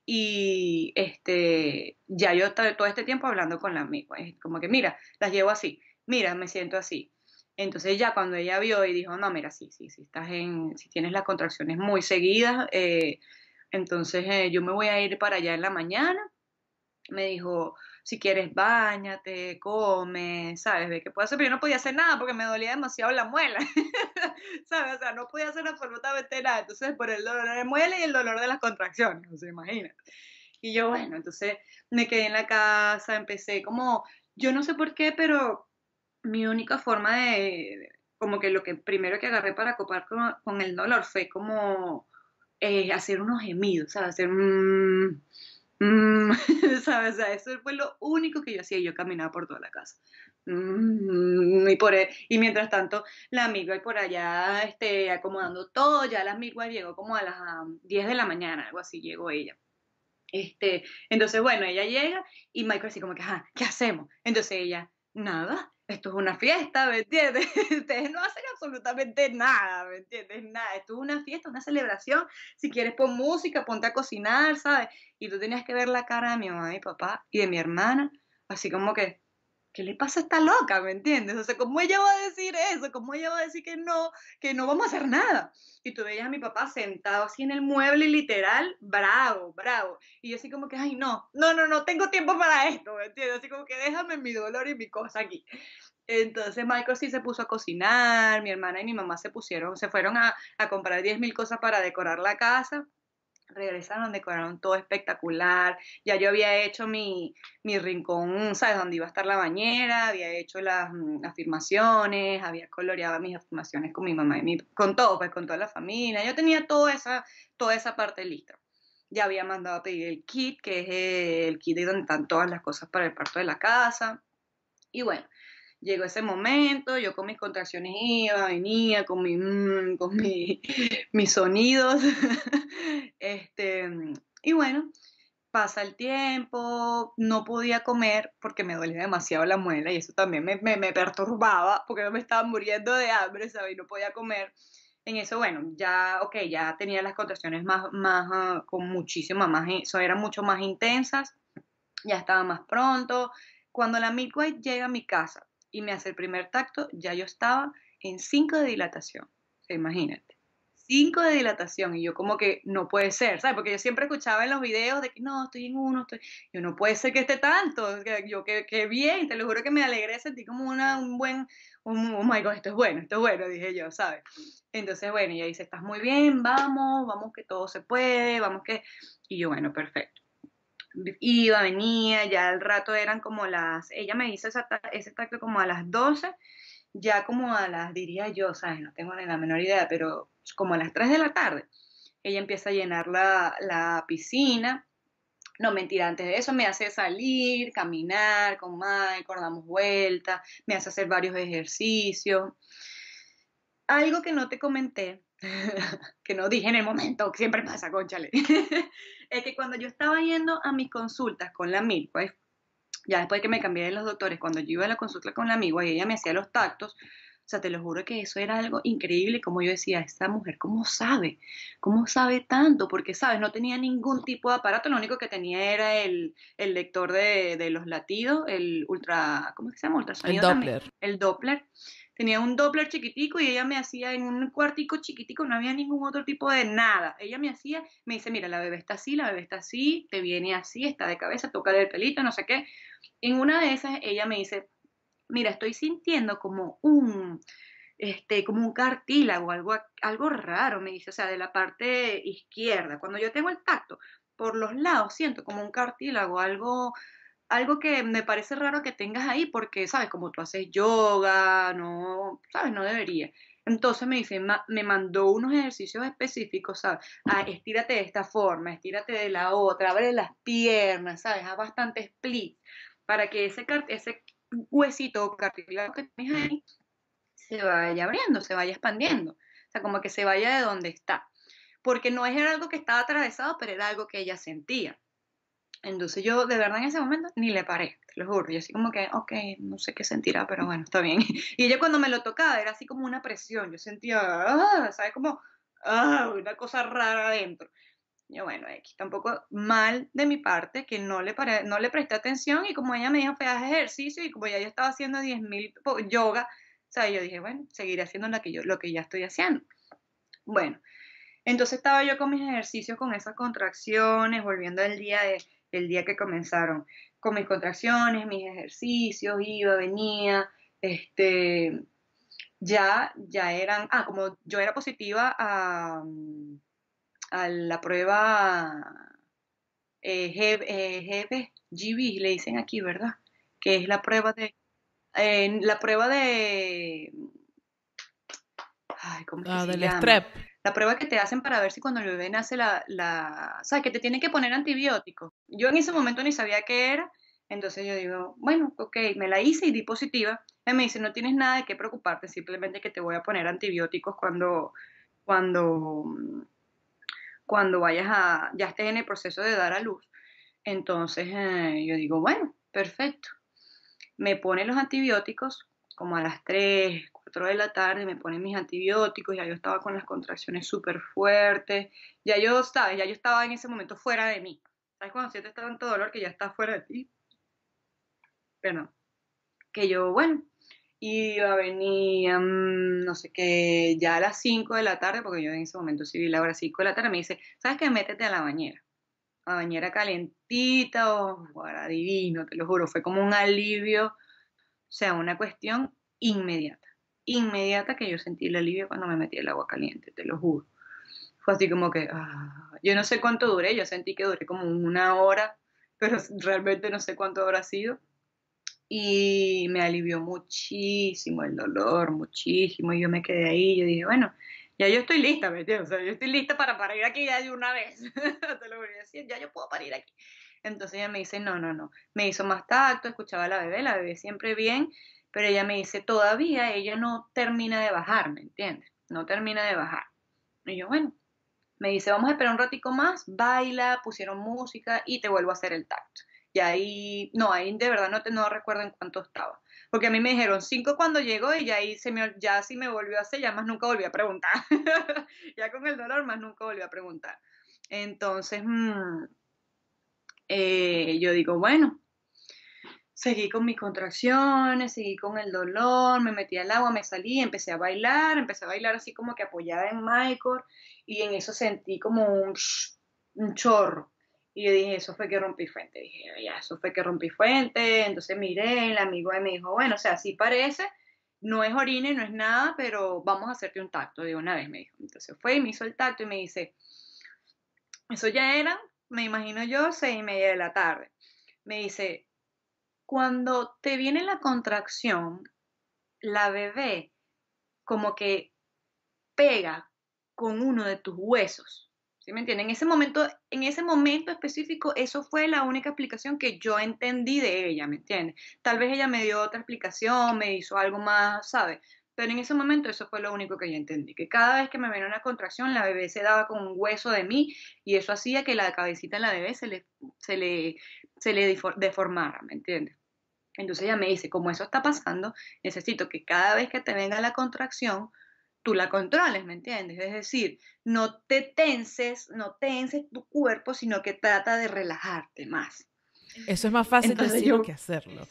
Y este, ya yo estaba todo este tiempo hablando con la amiga, como que mira, las llevo así, mira, me siento así. Entonces ya cuando ella vio y dijo, no, mira, sí, sí, sí, estás en, si tienes las contracciones muy seguidas, eh, entonces eh, yo me voy a ir para allá en la mañana. Me dijo, si quieres bañate, come, ¿sabes? qué puedo hacer, pero yo no podía hacer nada porque me dolía demasiado la muela, ¿sabes? O sea, no podía hacer absolutamente nada. Entonces, por el dolor de la muela y el dolor de las contracciones, o sea, imagínate. Y yo, bueno, entonces me quedé en la casa, empecé como, yo no sé por qué, pero mi única forma de, como que lo que primero que agarré para copar con el dolor fue como eh, hacer unos gemidos, ¿sabes? Hacer un... ¿sabes? eso fue lo único que yo hacía. Yo caminaba por toda la casa. Mm, y, por, e, y mientras tanto, la y por allá este, acomodando todo. Ya la amiga llegó como a las 10 ah, de la mañana, algo así llegó ella. Este, entonces, bueno, ella llega y Michael así como que, ajá, ¿qué hacemos? Entonces ella, nada, esto es una fiesta, ¿me entiendes? Ustedes no hacen absolutamente nada, ¿me entiendes? Nada, esto es una fiesta, una celebración. Si quieres pon música, ponte a cocinar, ¿sabes? Y tú tenías que ver la cara de mi mamá y papá y de mi hermana, así como que, ¿qué le pasa a esta loca? ¿Me entiendes? O sea, ¿cómo ella va a decir eso? ¿Cómo ella va a decir que no, que no vamos a hacer nada? Y tú veías a mi papá sentado así en el mueble, literal, bravo, bravo. Y yo así como que, ay, no, no, no, no tengo tiempo para esto, ¿me entiendes? Así como que déjame mi dolor y mi cosa aquí. Entonces Michael sí se puso a cocinar, mi hermana y mi mamá se pusieron, se fueron a, a comprar 10.000 cosas para decorar la casa regresaron, decoraron todo espectacular. Ya yo había hecho mi, mi rincón, ¿sabes? Donde iba a estar la bañera, había hecho las mm, afirmaciones, había coloreado mis afirmaciones con mi mamá y mi, con todo, pues con toda la familia. Yo tenía toda esa, toda esa parte lista. Ya había mandado a pedir el kit, que es el kit de donde están todas las cosas para el parto de la casa. Y bueno, llegó ese momento, yo con mis contracciones iba, venía, con, mi, mm, con mis sonidos. este, y bueno, pasa el tiempo, no podía comer porque me dolía demasiado la muela y eso también me, me, me perturbaba porque no me estaba muriendo de hambre, ¿sabes? Y no podía comer. En eso, bueno, ya, ok, ya tenía las contracciones más, más, ah, con muchísima más, eso eran mucho más intensas, ya estaba más pronto. Cuando la Milkway llega a mi casa, y me hace el primer tacto, ya yo estaba en 5 de dilatación, imagínate. 5 de dilatación y yo como que no puede ser, ¿sabes? Porque yo siempre escuchaba en los videos de que no, estoy en uno, Yo no puede ser que esté tanto, yo que, bien, te lo juro que me alegré, sentí como una, un buen, un, oh my god, esto es bueno, esto es bueno, dije yo, ¿sabes? Entonces, bueno, y ahí dice, estás muy bien, vamos, vamos que todo se puede, vamos que... Y yo, bueno, perfecto iba, venía, ya al rato eran como las, ella me hizo ese tacto como a las 12, ya como a las, diría yo, ¿sabes? No tengo ni la menor idea, pero como a las 3 de la tarde, ella empieza a llenar la, piscina. No, mentira, antes de eso me hace salir, caminar con Michael, damos vuelta, me hace hacer varios ejercicios. Algo que no te comenté que no dije en el momento, siempre pasa, conchale, es que cuando yo estaba yendo a mis consultas con la pues ya después que me cambié de los doctores, cuando yo iba a la consulta con la amiga y pues, ella me hacía los tactos, o sea, te lo juro que eso era algo increíble, como yo decía, esta mujer, ¿cómo sabe? ¿Cómo sabe tanto? Porque, ¿sabes? No tenía ningún tipo de aparato, lo único que tenía era el, el lector de, de, los latidos, el ultra, ¿cómo se llama? Ultrasonido. El Doppler. El Doppler tenía un Doppler chiquitico y ella me hacía en un cuartico chiquitico, no había ningún otro tipo de nada. Ella me hacía, me dice, mira, la bebé está así, la bebé está así, te viene así, está de cabeza, toca el pelito, no sé qué. En una de esas ella me dice, mira, estoy sintiendo como un, este, como un cartílago, algo, algo raro, me dice, o sea, de la parte izquierda. Cuando yo tengo el tacto, por los lados siento como un cartílago, algo algo que me parece raro que tengas ahí porque, ¿sabes? Como tú haces yoga, no, ¿sabes? No debería. Entonces me dice, me mandó unos ejercicios específicos, ¿sabes? Ah, estírate de esta forma, estírate de la otra, abre las piernas, ¿sabes? Haz bastante split para que ese, ese huesito o cartílago que tienes ahí se vaya abriendo, se vaya expandiendo. O sea, como que se vaya de donde está. Porque no es algo que estaba atravesado, pero era algo que ella sentía. Entonces yo de verdad en ese momento ni le paré, te lo juro. Yo así como que, ok, no sé qué sentirá, pero bueno, está bien. Y ella cuando me lo tocaba era así como una presión, yo sentía, ah, ¿sabes? Como ah, una cosa rara adentro. Yo bueno, aquí tampoco mal de mi parte que no le, no le presté atención y como ella me dijo, pues haz ejercicio y como ya yo estaba haciendo 10.000 yoga, ¿sabes? Yo dije, bueno, seguiré haciendo lo que, yo, lo que ya estoy haciendo. Bueno, entonces estaba yo con mis ejercicios, con esas contracciones, volviendo al día de el día que comenzaron, con mis contracciones, mis ejercicios, iba, venía, este, ya, ya eran, ah, como yo era positiva a, la prueba eh, eh le dicen aquí, ¿verdad? Que es la prueba de, eh, la prueba de, ay, ¿cómo ah, la prueba que te hacen para ver si cuando el bebé nace la, la, o que te tienen que poner antibióticos. Yo en ese momento ni sabía qué era, entonces yo digo, bueno, ok, me la hice y di positiva. me dice, no tienes nada de qué preocuparte, simplemente que te voy a poner antibióticos cuando, cuando, cuando vayas a, ya estés en el proceso de dar a luz. Entonces eh, yo digo, bueno, perfecto. Me pone los antibióticos como a las 3, 4 de la tarde, me ponen mis antibióticos, ya yo estaba con las contracciones súper fuertes, ya yo, estaba Ya yo estaba en ese momento fuera de mí. ¿Sabes cuando sientes tanto dolor que ya estás fuera de ti? Perdón. Que yo, bueno, iba, a venir, mm, no sé qué, ya a las 5 de la tarde, porque yo en ese momento sí vi la hora 5 de la tarde, me dice, ¿sabes qué? Métete a la bañera. A bañera calentita, oh, divino, te lo juro, fue como un alivio, o sea, una cuestión inmediata inmediata que yo sentí el alivio cuando me metí el agua caliente, te lo juro. Fue así como que, ah, yo no sé cuánto duré, yo sentí que duré como una hora, pero realmente no sé cuánto habrá sido. Y me alivió muchísimo el dolor, muchísimo. Y yo me quedé ahí, yo dije, bueno, ya yo estoy lista, ¿me O sea, yo estoy lista para parir aquí ya de una vez. te lo voy a decir, ya yo puedo parir aquí. Entonces ella me dice, no, no, no. Me hizo más tacto, escuchaba a la bebé, la bebé siempre bien pero ella me dice, todavía ella no termina de bajar, ¿me entiendes? No termina de bajar. Y yo, bueno, me dice, vamos a esperar un ratico más, baila, pusieron música y te vuelvo a hacer el tacto. Y ahí, no, ahí de verdad no, te, recuerdo en cuánto estaba. Porque a mí me dijeron cinco cuando llegó y ya ahí se me, ya sí me volvió a hacer, ya más nunca volví a preguntar. ya con el dolor más nunca volví a preguntar. Entonces, mm, eh, yo digo, bueno, seguí con mis contracciones, seguí con el dolor, me metí al agua, me salí, empecé a bailar, empecé a bailar así como que apoyada en Michael y en eso sentí como un, un chorro. Y yo dije, eso fue que rompí fuente. Dije, ah, ya, eso fue que rompí fuente. Entonces miré, el amigo me dijo, bueno, o sea, así parece, no es orina no es nada, pero vamos a hacerte un tacto de una vez, me dijo. Entonces fue y me hizo el tacto y me dice, eso ya era, me imagino yo, seis y media de la tarde. Me dice, cuando te viene la contracción, la bebé como que pega con uno de tus huesos. ¿Sí me entiendes? En ese momento, en ese momento específico, eso fue la única explicación que yo entendí de ella, ¿me entiendes? Tal vez ella me dio otra explicación, me hizo algo más, ¿sabes? Pero en ese momento eso fue lo único que yo entendí, que cada vez que me venía una contracción la bebé se daba con un hueso de mí y eso hacía que la cabecita de la bebé se le, se le, deformara, ¿me entiendes? Entonces ella me dice, como eso está pasando, necesito que cada vez que te venga la contracción, tú la controles, ¿me entiendes? Es decir, no te tenses, no tenses tu cuerpo, sino que trata de relajarte más. Eso es más fácil que hacerlo.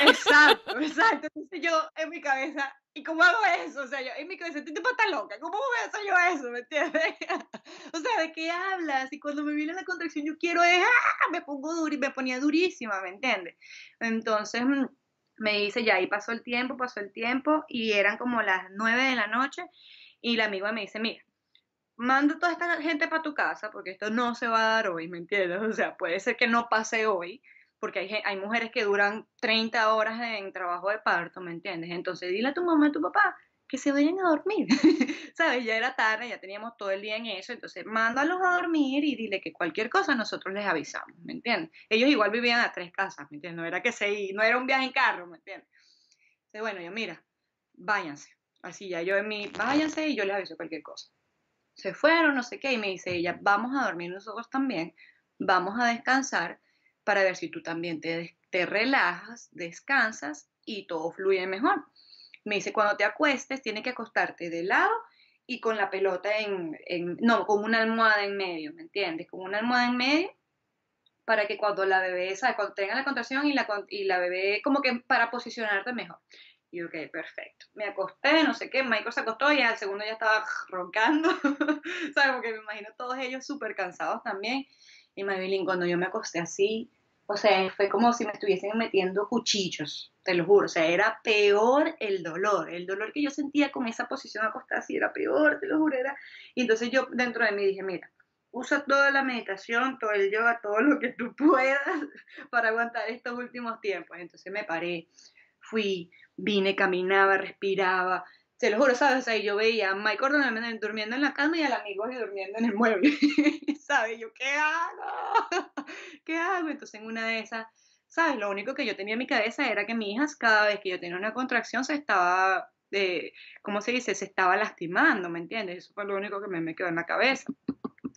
Exacto, exacto. Entonces yo en mi cabeza, ¿y cómo hago eso? O sea, yo en mi cabeza, estoy tipo loca, ¿cómo voy a hacer yo eso? ¿Me entiendes? o sea, ¿de qué hablas? Y cuando me viene la contracción, yo quiero es, ¡ah! Me pongo y me ponía durísima, ¿me entiendes? Entonces mm, me dice, ya, ahí pasó el tiempo, pasó el tiempo, y eran como las nueve de la noche, y la amiga me dice, mira, manda toda esta gente para tu casa, porque esto no se va a dar hoy, ¿me entiendes? O sea, puede ser que no pase hoy, porque hay, hay mujeres que duran 30 horas en trabajo de parto, ¿me entiendes? Entonces dile a tu mamá y a tu papá que se vayan a dormir, ¿sabes? Ya era tarde, ya teníamos todo el día en eso, entonces mándalos a dormir y dile que cualquier cosa nosotros les avisamos, ¿me entiendes? Ellos igual vivían a tres casas, ¿me entiendes? No era que se, no era un viaje en carro, ¿me entiendes? Entonces, bueno, yo mira, váyanse, así ya yo en mi, váyanse y yo les aviso cualquier cosa se fueron, no sé qué, y me dice ella, vamos a dormir nosotros también, vamos a descansar para ver si tú también te, te relajas, descansas y todo fluye mejor. Me dice, cuando te acuestes, tiene que acostarte de lado y con la pelota en, en, no, con una almohada en medio, ¿me entiendes? Con una almohada en medio para que cuando la bebé, tenga la contracción y la, y la bebé, como que para posicionarte mejor. Y ok, perfecto. Me acosté, no sé qué, Michael se acostó y al segundo ya estaba roncando. ¿sabes? porque me imagino todos ellos súper cansados también. Y Maybelline, cuando yo me acosté así, o sea, fue como si me estuviesen metiendo cuchillos, te lo juro. O sea, era peor el dolor. El dolor que yo sentía con esa posición acostada así era peor, te lo juro. Era... Y entonces yo dentro de mí dije, mira, usa toda la meditación, todo el yoga, todo lo que tú puedas para aguantar estos últimos tiempos. Entonces me paré, fui, vine, caminaba, respiraba. Se lo juro, ¿sabes? Ahí yo veía a Mike durmiendo en la cama y al amigo durmiendo en el mueble. ¿Sabes? Yo, ¿qué hago? ¿Qué hago? Entonces, en una de esas, ¿sabes? Lo único que yo tenía en mi cabeza era que mi hija, cada vez que yo tenía una contracción, se estaba, eh, ¿cómo se dice? Se estaba lastimando, ¿me entiendes? Eso fue lo único que me, me quedó en la cabeza.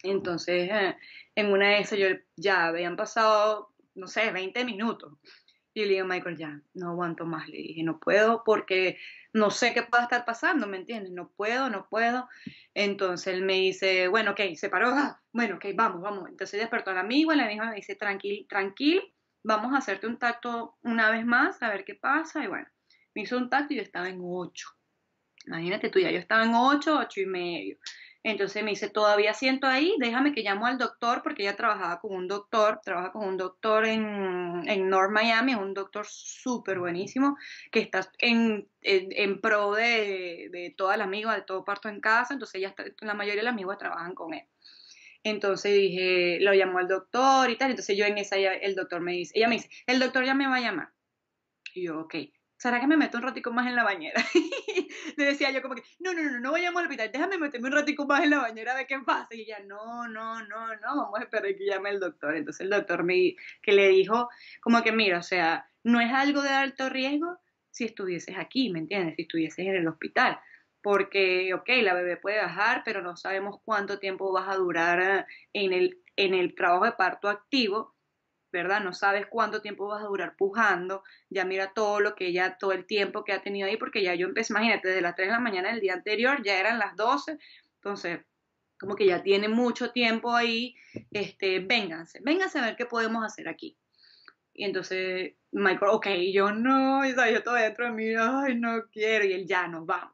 Entonces, eh, en una de esas, yo ya habían pasado, no sé, 20 minutos. Y le digo, Michael, ya, no aguanto más, le dije, no puedo porque no sé qué pueda estar pasando, ¿me entiendes? No puedo, no puedo. Entonces él me dice, bueno, ok, se paró, ah, bueno, ok, vamos, vamos. Entonces despertó al amigo y la misma me dice, tranquil, tranquil vamos a hacerte un tacto una vez más, a ver qué pasa. Y bueno, me hizo un tacto y yo estaba en 8. Imagínate tú, ya yo estaba en 8, 8 y medio. Entonces me dice, todavía siento ahí, déjame que llamo al doctor, porque ella trabajaba con un doctor, trabaja con un doctor en, en North Miami, es un doctor súper buenísimo, que está en, pro de, de las amigas, de todo parto en casa, entonces ya la mayoría de las amigas trabajan con él. Entonces dije, lo llamó al doctor y tal, entonces yo en esa, el doctor me dice, ella me dice, el doctor ya me va a llamar. Y yo, ok, ¿será que me meto un ratico más en la bañera? le decía yo como que, no, no, no, no vayamos al hospital, déjame meterme un ratico más en la bañera a ver qué pasa. Y ella, no, no, no, no, vamos a esperar que llame el doctor. Entonces el doctor me, que le dijo como que, mira, o sea, no es algo de alto riesgo si estuvieses aquí, ¿me entiendes? Si estuvieses en el hospital. Porque, ok, la bebé puede bajar, pero no sabemos cuánto tiempo vas a durar en el, en el trabajo de parto activo ¿verdad? No sabes cuánto tiempo vas a durar pujando, ya mira todo lo que ella, todo el tiempo que ha tenido ahí, porque ya yo empecé, imagínate, desde las 3 de la mañana del día anterior, ya eran las 12, entonces como que ya tiene mucho tiempo ahí, este, vénganse, vénganse a ver qué podemos hacer aquí. Y entonces Michael, ok, yo no, y yo todo dentro de mí, ay, no quiero, y él ya nos vamos.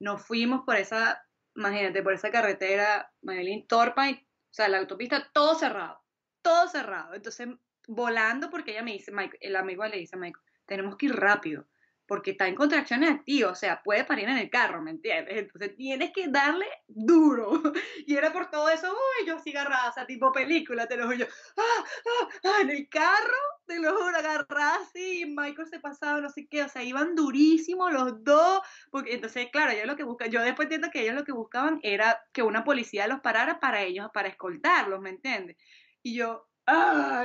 Nos fuimos por esa, imagínate, por esa carretera, Marilyn Torpa, o sea, la autopista, todo cerrado, todo cerrado. Entonces volando porque ella me dice, el amigo le dice a Michael, tenemos que ir rápido porque está en contracciones activas, o sea, puede parir en el carro, ¿me entiendes? Entonces tienes que darle duro. Y era por todo eso, uy, yo así agarrada, o sea, tipo película, te lo juro, yo, ah, ah, ah, en el carro, te lo juro, agarrada y Michael se pasaba, no sé qué, o sea, iban durísimos los dos, porque entonces, claro, lo que buscan, yo después entiendo que ellos lo que buscaban era que una policía los parara para ellos, para escoltarlos, ¿me entiendes? Y yo,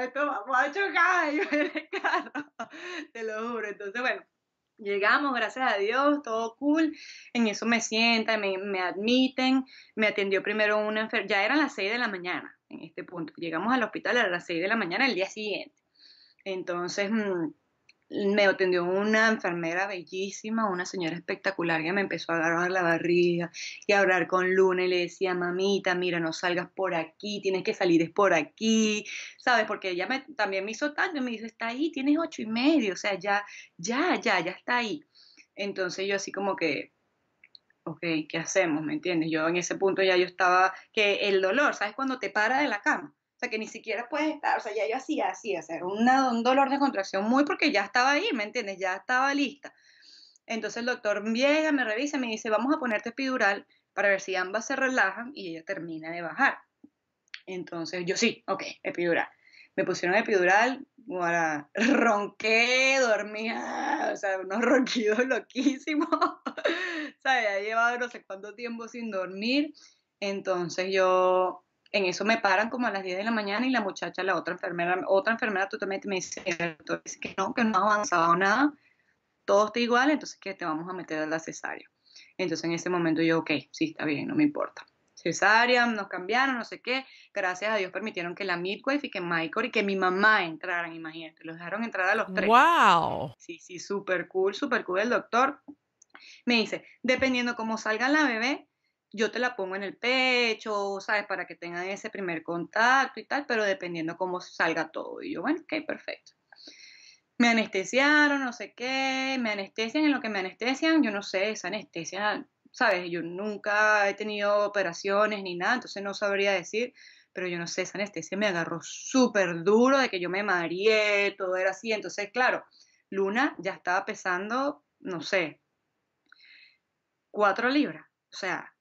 esto va a chocar! Yo te lo juro. Entonces, bueno, llegamos, gracias a Dios, todo cool. En eso me sientan, me, admiten. Me atendió primero una enfermera, ya eran las 6 de la mañana en este punto. Llegamos al hospital a las 6 de la mañana el día siguiente. Entonces, mm, me atendió una enfermera bellísima, una señora espectacular que me empezó a agarrar la barriga y a hablar con Luna y le decía, mamita, mira, no salgas por aquí, tienes que salir es por aquí, ¿sabes? Porque ella me, también me hizo tanto, me dice está ahí, tienes ocho y medio, o sea, ya, ya, ya, ya está ahí. Entonces yo así como que, ok, ¿qué hacemos? ¿Me entiendes? Yo en ese punto ya yo estaba, que el dolor, ¿sabes? Cuando te para de la cama o sea, que ni siquiera puedes estar, o sea, ya yo hacía así, hacer una, un dolor de contracción muy porque ya estaba ahí, ¿me entiendes? Ya estaba lista. Entonces el doctor llega, me revisa, me dice, vamos a ponerte epidural para ver si ambas se relajan y ella termina de bajar. Entonces yo sí, ok, epidural. Me pusieron epidural, ronqué, dormía, ah, o sea, unos ronquidos loquísimos. o sea, ya llevaba no sé cuánto tiempo sin dormir. Entonces yo en eso me paran como a las 10 de la mañana y la muchacha, la otra enfermera, otra enfermera totalmente me dice, que no, que no ha avanzado nada, todo está igual, entonces que te vamos a meter a la cesárea. Entonces en ese momento yo, ok, sí, está bien, no me importa. Cesárea, nos cambiaron, no sé qué. Gracias a Dios permitieron que la midwife y que Michael y que mi mamá entraran, imagínate. Los dejaron entrar a los tres. ¡Wow! Sí, sí, súper cool, súper cool el doctor. Me dice, dependiendo cómo salga la bebé, yo te la pongo en el pecho, ¿sabes? Para que tengan ese primer contacto y tal, pero dependiendo cómo salga todo. Y yo, bueno, ok, perfecto. Me anestesiaron, no sé qué, me anestesian, en lo que me anestesian, yo no sé, esa anestesia, ¿sabes? Yo nunca he tenido operaciones ni nada, entonces no sabría decir, pero yo no sé, esa anestesia me agarró súper duro, de que yo me mareé, todo era así, entonces, claro, Luna ya estaba pesando, no sé, cuatro libras, o sea,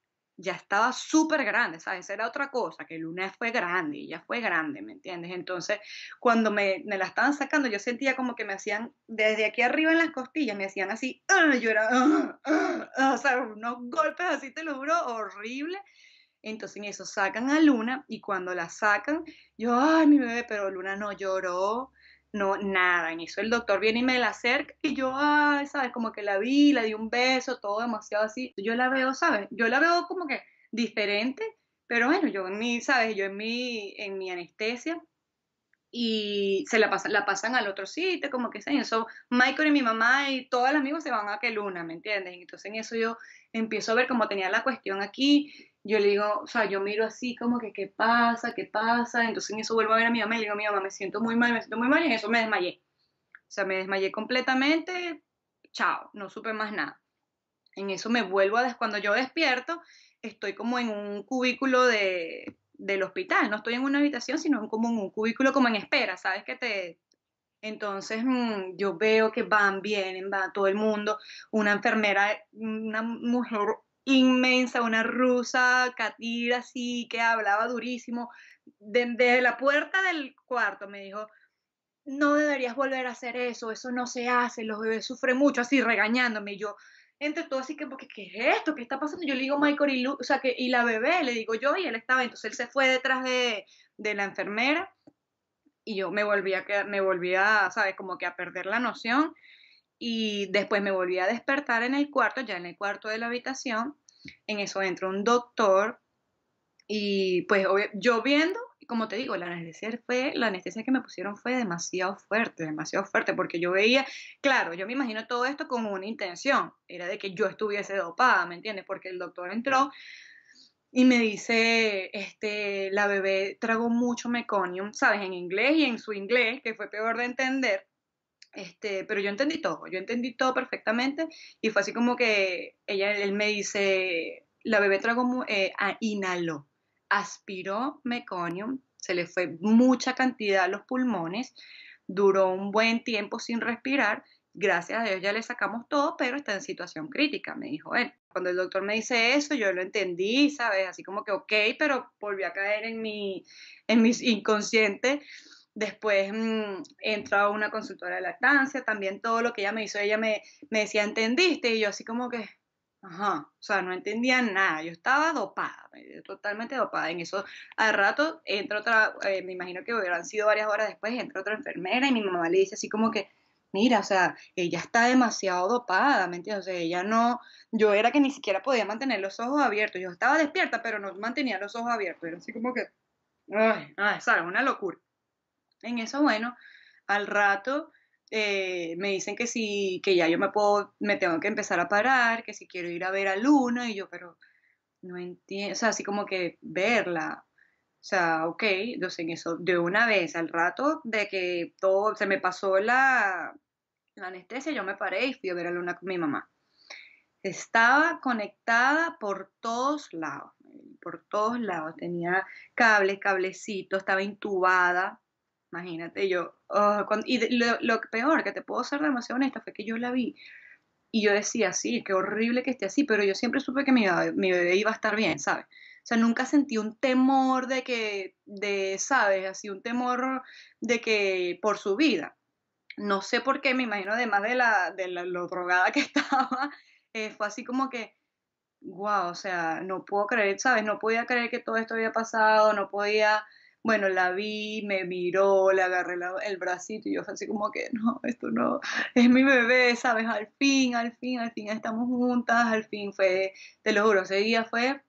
ya estaba súper grande, ¿sabes? Era otra cosa, que Luna fue grande y ya fue grande, ¿me entiendes? Entonces, cuando me, la estaban sacando, yo sentía como que me hacían, desde aquí arriba en las costillas, me hacían así, ¡ah! yo era, ah, ah, ah, o sea, unos golpes así, te lo juro, horrible. Entonces en eso sacan a Luna y cuando la sacan, yo, ay, mi bebé, pero Luna no lloró, no, nada, en eso el doctor viene y me la acerca y yo, ay, ¿sabes? Como que la vi, la di un beso, todo demasiado así. Yo la veo, ¿sabes? Yo la veo como que diferente, pero bueno, yo en mi, ¿sabes? Yo en mi, en mi anestesia y se la, pasan, la pasan al otro sitio, como que, ¿sabes? Eso, Michael y mi mamá y todos los amigos se van a que luna, ¿me entiendes? Entonces en eso yo empiezo a ver cómo tenía la cuestión aquí yo le digo, o sea, yo miro así como que qué pasa, qué pasa, entonces en eso vuelvo a ver a mi mamá y le digo, mi mamá, me siento muy mal, me siento muy mal, y en eso me desmayé. O sea, me desmayé completamente, chao, no supe más nada. En eso me vuelvo a, cuando yo despierto, estoy como en un cubículo de, del hospital, no estoy en una habitación, sino como en un cubículo como en espera, ¿sabes? Que te, entonces mm, yo veo que van, vienen, va todo el mundo, una enfermera, una mujer inmensa, una rusa, catira así, que hablaba durísimo. desde la puerta del cuarto me dijo, no deberías volver a hacer eso, eso no se hace, los bebés sufren mucho, así regañándome. Y yo, entre todo, así que, porque, ¿qué es esto? ¿Qué está pasando? Yo le digo, Michael y, o sea, que, y la bebé, le digo yo, y él estaba, entonces él se fue detrás de, la enfermera y yo me volvía, a, me volvía, a, ¿sabes? Como que a perder la noción y después me volví a despertar en el cuarto, ya en el cuarto de la habitación. En eso entró un doctor y pues yo viendo, como te digo, la anestesia fue, la anestesia que me pusieron fue demasiado fuerte, demasiado fuerte, porque yo veía, claro, yo me imagino todo esto con una intención, era de que yo estuviese dopada, ¿me entiendes? Porque el doctor entró y me dice, este, la bebé tragó mucho meconium, ¿sabes? En inglés y en su inglés, que fue peor de entender. Este, pero yo entendí todo, yo entendí todo perfectamente y fue así como que ella, él me dice, la bebé tragó, eh, inhaló, aspiró meconium, se le fue mucha cantidad a los pulmones, duró un buen tiempo sin respirar, gracias a Dios ya le sacamos todo, pero está en situación crítica, me dijo él. Cuando el doctor me dice eso, yo lo entendí, ¿sabes? Así como que, ok, pero volví a caer en mi, en mis inconscientes Después mm, entra una consultora de lactancia, también todo lo que ella me hizo, ella me, me decía, ¿entendiste? Y yo así como que, Ajá, o sea, no entendía nada, yo estaba dopada, totalmente dopada. En eso, al rato, entra otra, eh, me imagino que hubieran sido varias horas después, entra otra enfermera y mi mamá le dice así como que, mira, o sea, ella está demasiado dopada, ¿me entiendes? O sea, ella no, yo era que ni siquiera podía mantener los ojos abiertos, yo estaba despierta, pero no mantenía los ojos abiertos, era así como que, ay, ay, ¿sabes? Una locura. En eso, bueno, al rato eh, me dicen que sí, que ya yo me puedo, me tengo que empezar a parar, que si quiero ir a ver a Luna, y yo, pero no entiendo, o sea, así como que verla. O sea, ok, entonces en eso, de una vez, al rato de que todo, se me pasó la, la anestesia, yo me paré y fui a ver a Luna con mi mamá. Estaba conectada por todos lados, por todos lados. Tenía cables, cablecitos, estaba intubada, Imagínate, yo. Ah, y lo, peor, que te puedo ser demasiado honesta, fue que yo la vi y yo decía, sí, qué horrible que esté así, pero yo siempre supe que mi, mi bebé iba a estar bien, ¿sabes? O sea, nunca sentí un temor de que, de, ¿sabes? Así, un temor de que por su vida. No sé por qué, me imagino, además de, la, de la, lo drogada que estaba, eh, fue así como que, wow, o sea, no puedo creer, ¿sabes? No podía creer que todo esto había pasado, no podía bueno, la vi, me miró, le agarré el bracito y yo pensé así como que, no, esto no, es mi bebé, ¿sabes? Al fin, al fin, al fin estamos juntas, al fin fue, te lo juro, ese día fue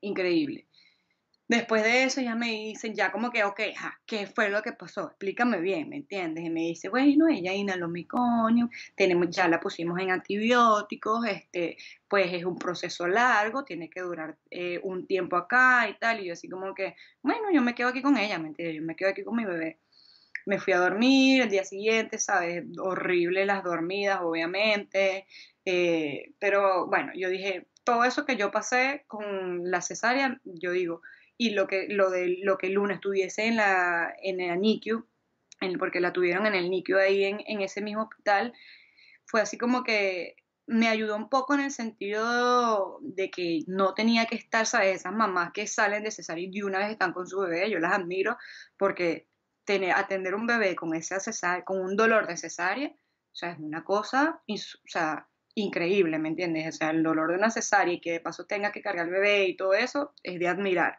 increíble. Después de eso ya me dicen, ya como que, ok, ja, ¿qué fue lo que pasó? Explícame bien, ¿me entiendes? Y me dice, bueno, ella inhaló mi tenemos, ya la pusimos en antibióticos, este, pues es un proceso largo, tiene que durar eh, un tiempo acá y tal. Y yo así como que, bueno, yo me quedo aquí con ella, ¿me entiendes? Yo me quedo aquí con mi bebé. Me fui a dormir el día siguiente, ¿sabes? Horrible las dormidas, obviamente. Eh, pero bueno, yo dije, todo eso que yo pasé con la cesárea, yo digo, y lo que, lo de, lo que Luna estuviese en la, en el NICU, porque la tuvieron en el NICU ahí en, en ese mismo hospital, fue así como que me ayudó un poco en el sentido de que no tenía que estar, ¿sabes? Esas mamás que salen de cesárea y de una vez están con su bebé, yo las admiro porque tener, atender un bebé con, ese con un dolor de cesárea, o sea, es una cosa o sea, increíble, ¿me entiendes? O sea, el dolor de una cesárea y que de paso tenga que cargar al bebé y todo eso es de admirar.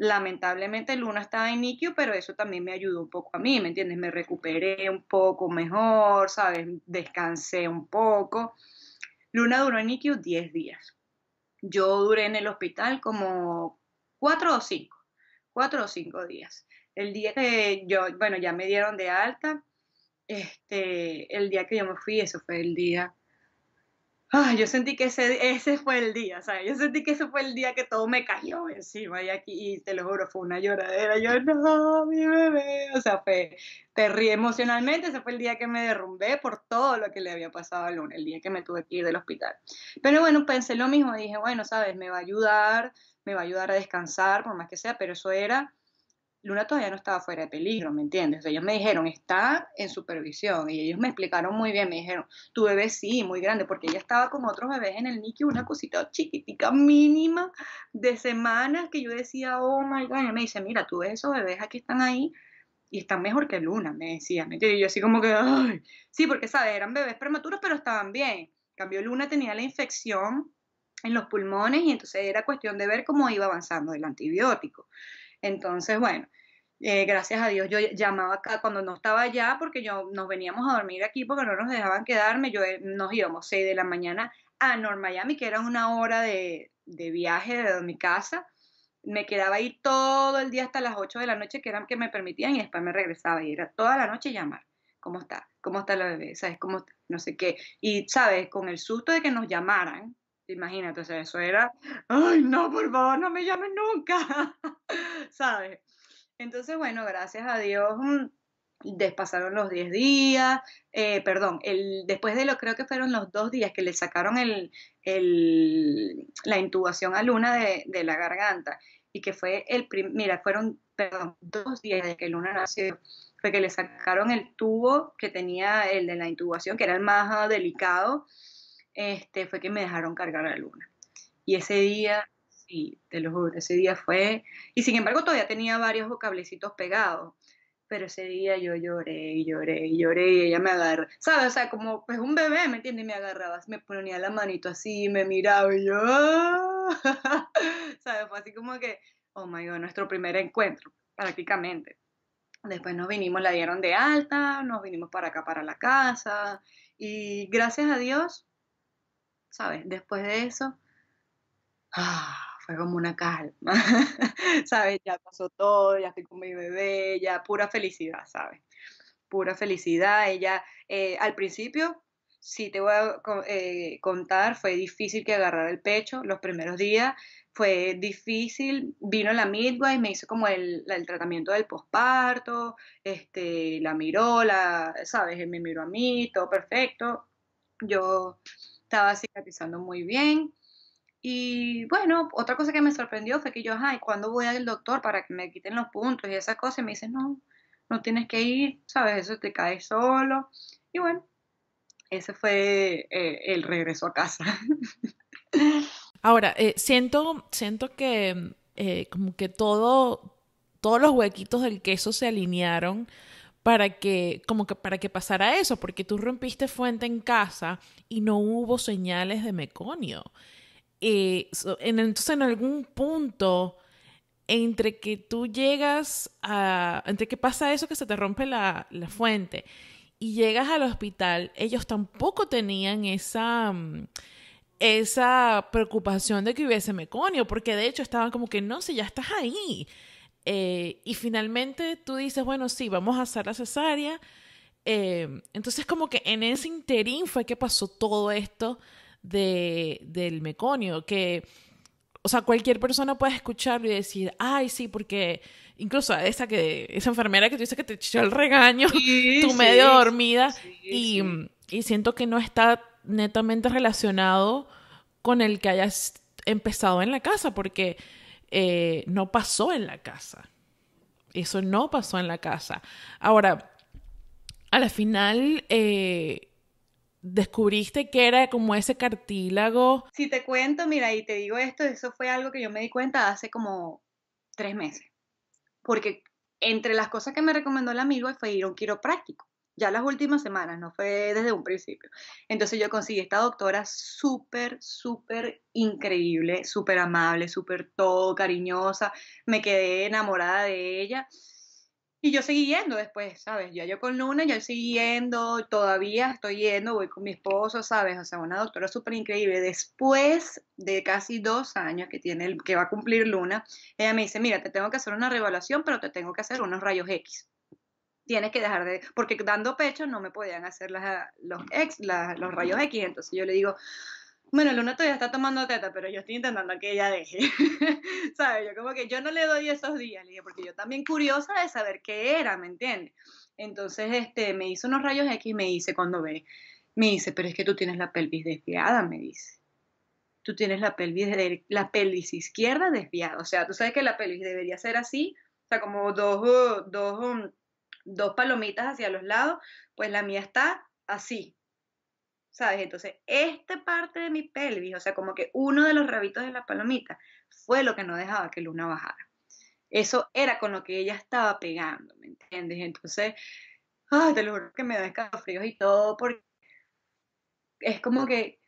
Lamentablemente Luna estaba en NICU, pero eso también me ayudó un poco a mí, ¿me entiendes? Me recuperé un poco mejor, ¿sabes? Descansé un poco. Luna duró en NICU 10 días. Yo duré en el hospital como 4 o 5, 4 o 5 días. El día que yo, bueno, ya me dieron de alta, este, el día que yo me fui, eso fue el día Ah, yo sentí que ese, ese fue el día, sea, Yo sentí que ese fue el día que todo me cayó encima y aquí, y te lo juro, fue una lloradera. Yo, no, mi bebé. O sea, fue, te ríe emocionalmente. Ese fue el día que me derrumbé por todo lo que le había pasado a Luna, el día que me tuve que ir del hospital. Pero bueno, pensé lo mismo. Dije, bueno, ¿sabes? Me va a ayudar, me va a ayudar a descansar, por más que sea, pero eso era Luna todavía no estaba fuera de peligro, ¿me entiendes? O sea, ellos me dijeron, está en supervisión. Y ellos me explicaron muy bien, me dijeron, tu bebé sí, muy grande, porque ella estaba con otros bebés en el NICU, una cosita chiquitica, mínima, de semanas, que yo decía, oh my God. Y me dice, mira, tú ves esos bebés aquí están ahí y están mejor que Luna, me decía. ¿me entiendes? Y yo así como que, ay, sí, porque, ¿sabes? Eran bebés prematuros, pero estaban bien. cambio, Luna tenía la infección en los pulmones y entonces era cuestión de ver cómo iba avanzando el antibiótico. Entonces, bueno, eh, gracias a Dios yo llamaba acá cuando no estaba allá porque yo nos veníamos a dormir aquí porque no nos dejaban quedarme, yo eh, nos íbamos 6 de la mañana a North Miami, que era una hora de, de viaje de mi casa, me quedaba ahí todo el día hasta las 8 de la noche que eran que me permitían y después me regresaba y era toda la noche llamar, ¿cómo está? ¿Cómo está la bebé? ¿Sabes? ¿Cómo está? No sé qué. Y, ¿sabes? Con el susto de que nos llamaran, Imagínate, o eso era, ay, no, por favor, no me llamen nunca, ¿sabes? Entonces, bueno, gracias a Dios, mm, despasaron los 10 días, eh, perdón, el, después de lo creo que fueron los dos días que le sacaron el, el, la intubación a Luna de, la garganta y que fue el primer, mira, fueron, perdón, dos días de que Luna nació, fue que le sacaron el tubo que tenía el de la intubación, que era el más ah, delicado, este, fue que me dejaron cargar la luna. Y ese día, sí, te lo juro, ese día fue, y sin embargo todavía tenía varios cablecitos pegados, pero ese día yo lloré y lloré y lloré y ella me agarró, ¿sabes? O sea, como pues un bebé, ¿me entiendes? Me agarraba, me ponía la manito así, me miraba y yo, ¿sabes? Fue así como que, oh my god, nuestro primer encuentro, prácticamente. Después nos vinimos, la dieron de alta, nos vinimos para acá, para la casa, y gracias a Dios, ¿sabes? Después de eso, ah, fue como una calma, ¿sabes? Ya pasó todo, ya estoy con mi bebé, ya pura felicidad, ¿sabes? Pura felicidad, ella, eh, al principio, si te voy a eh, contar, fue difícil que agarrara el pecho los primeros días, fue difícil, vino la midwife, me hizo como el, tratamiento del posparto, este, la miró, la, ¿sabes? me miró a mí, todo perfecto. Yo estaba cicatrizando muy bien. Y bueno, otra cosa que me sorprendió fue que yo, ay, ¿cuándo voy al doctor para que me quiten los puntos y esas cosas? Y me dice no, no tienes que ir, ¿sabes? Eso te cae solo. Y bueno, ese fue eh, el regreso a casa. Ahora, eh, siento, siento que eh, como que todo, todos los huequitos del queso se alinearon para que, como que para que pasara eso, porque tú rompiste fuente en casa y no hubo señales de meconio. Eh, en, entonces, en algún punto, entre que tú llegas a, entre que pasa eso que se te rompe la, la fuente y llegas al hospital, ellos tampoco tenían esa mm, esa preocupación de que hubiese meconio, porque de hecho estaban como que no, si ya estás ahí, eh, y finalmente tú dices, bueno, sí, vamos a hacer la cesárea. Eh, entonces como que en ese interín fue que pasó todo esto de, del meconio, que, o sea, cualquier persona puede escucharlo y decir, ay, sí, porque incluso esa, que, esa enfermera que tú dices que te echó el regaño, tú medio dormida, y, y siento que no está netamente relacionado con el que hayas empezado en la casa, porque eh, no pasó en la casa. Eso no pasó en la casa. Ahora, a la final eh, descubriste que era como ese cartílago. Si te cuento, mira, y te digo esto, eso fue algo que yo me di cuenta hace como tres meses. Porque entre las cosas que me recomendó el amigo fue ir a un quiropráctico ya las últimas semanas, no fue desde un principio. Entonces yo conseguí esta doctora súper, súper increíble, súper amable, súper todo, cariñosa, me quedé enamorada de ella. Y yo seguí yendo después, ¿sabes? Ya yo con Luna, yo seguí yendo, todavía estoy yendo, voy con mi esposo, ¿sabes? O sea, una doctora súper increíble. Después de casi dos años que, tiene el, que va a cumplir Luna, ella me dice, mira, te tengo que hacer una revaluación, pero te tengo que hacer unos rayos X tienes que dejar de, porque dando pecho no me podían hacer los, ex, los rayos X, entonces yo le digo, bueno, Luna todavía está tomando teta, pero yo estoy intentando que ella deje. ¿Sabes? Yo como que yo no le doy esos días, porque yo también curiosa de saber qué era, ¿me entiendes? Entonces, este, me hizo unos rayos X y me dice cuando ve, me dice, pero es que tú tienes la pelvis desviada, me dice. Tú tienes la pelvis, la pelvis izquierda desviada. O sea, tú sabes que la pelvis debería ser así, o sea, como dos, dos, dos palomitas hacia los lados, pues la mía está así, ¿sabes? Entonces, esta parte de mi pelvis, o sea, como que uno de los rabitos de la palomita, fue lo que no dejaba que Luna bajara. Eso era con lo que ella estaba pegando, ¿me entiendes? Entonces, te lo juro que me da escalofríos y todo, porque es como que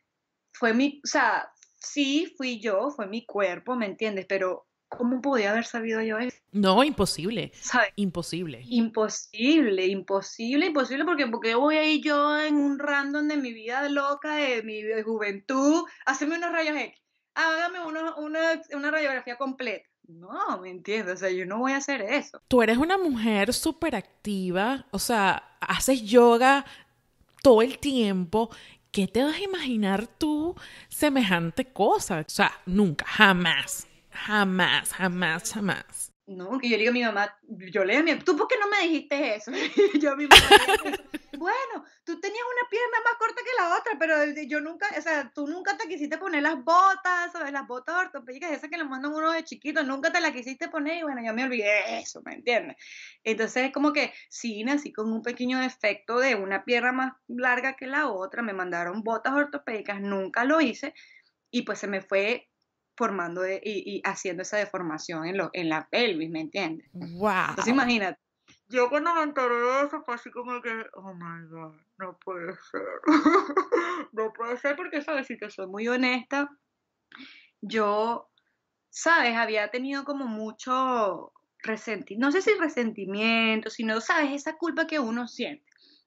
fue mi, o sea, sí fui yo, fue mi cuerpo, ¿me entiendes? Pero ¿Cómo podía haber sabido yo eso? No, imposible. Imposible. Imposible, imposible, imposible, porque porque voy a ir yo en un random de mi vida loca, de mi juventud, hacerme unos rayos X, hágame una, una radiografía completa. No, me entiendes, o sea, yo no voy a hacer eso. Tú eres una mujer súper activa, o sea, haces yoga todo el tiempo. ¿Qué te vas a imaginar tú semejante cosa? O sea, nunca, jamás. Jamás, jamás, jamás. No, que yo le digo a mi mamá, yo le digo a mi ¿tú por qué no me dijiste eso? yo a mi mamá, bueno, tú tenías una pierna más corta que la otra, pero yo nunca, o sea, tú nunca te quisiste poner las botas, ¿sabes? Las botas ortopédicas, esas que le mandan uno de chiquitos, nunca te las quisiste poner y bueno, yo me olvidé de eso, ¿me entiendes? Entonces, es como que sí, nací con un pequeño defecto de una pierna más larga que la otra, me mandaron botas ortopédicas, nunca lo hice y pues se me fue formando e, y, haciendo esa deformación en, en la pelvis, ¿me entiendes? Wow. Entonces imagínate, yo cuando me enteré de eso fue así como que, oh my god, no puede ser. no puede ser porque, ¿sabes? Si te soy muy honesta, yo, ¿sabes? Había tenido como mucho resentimiento, no sé si resentimiento, sino, ¿sabes? Esa culpa que uno siente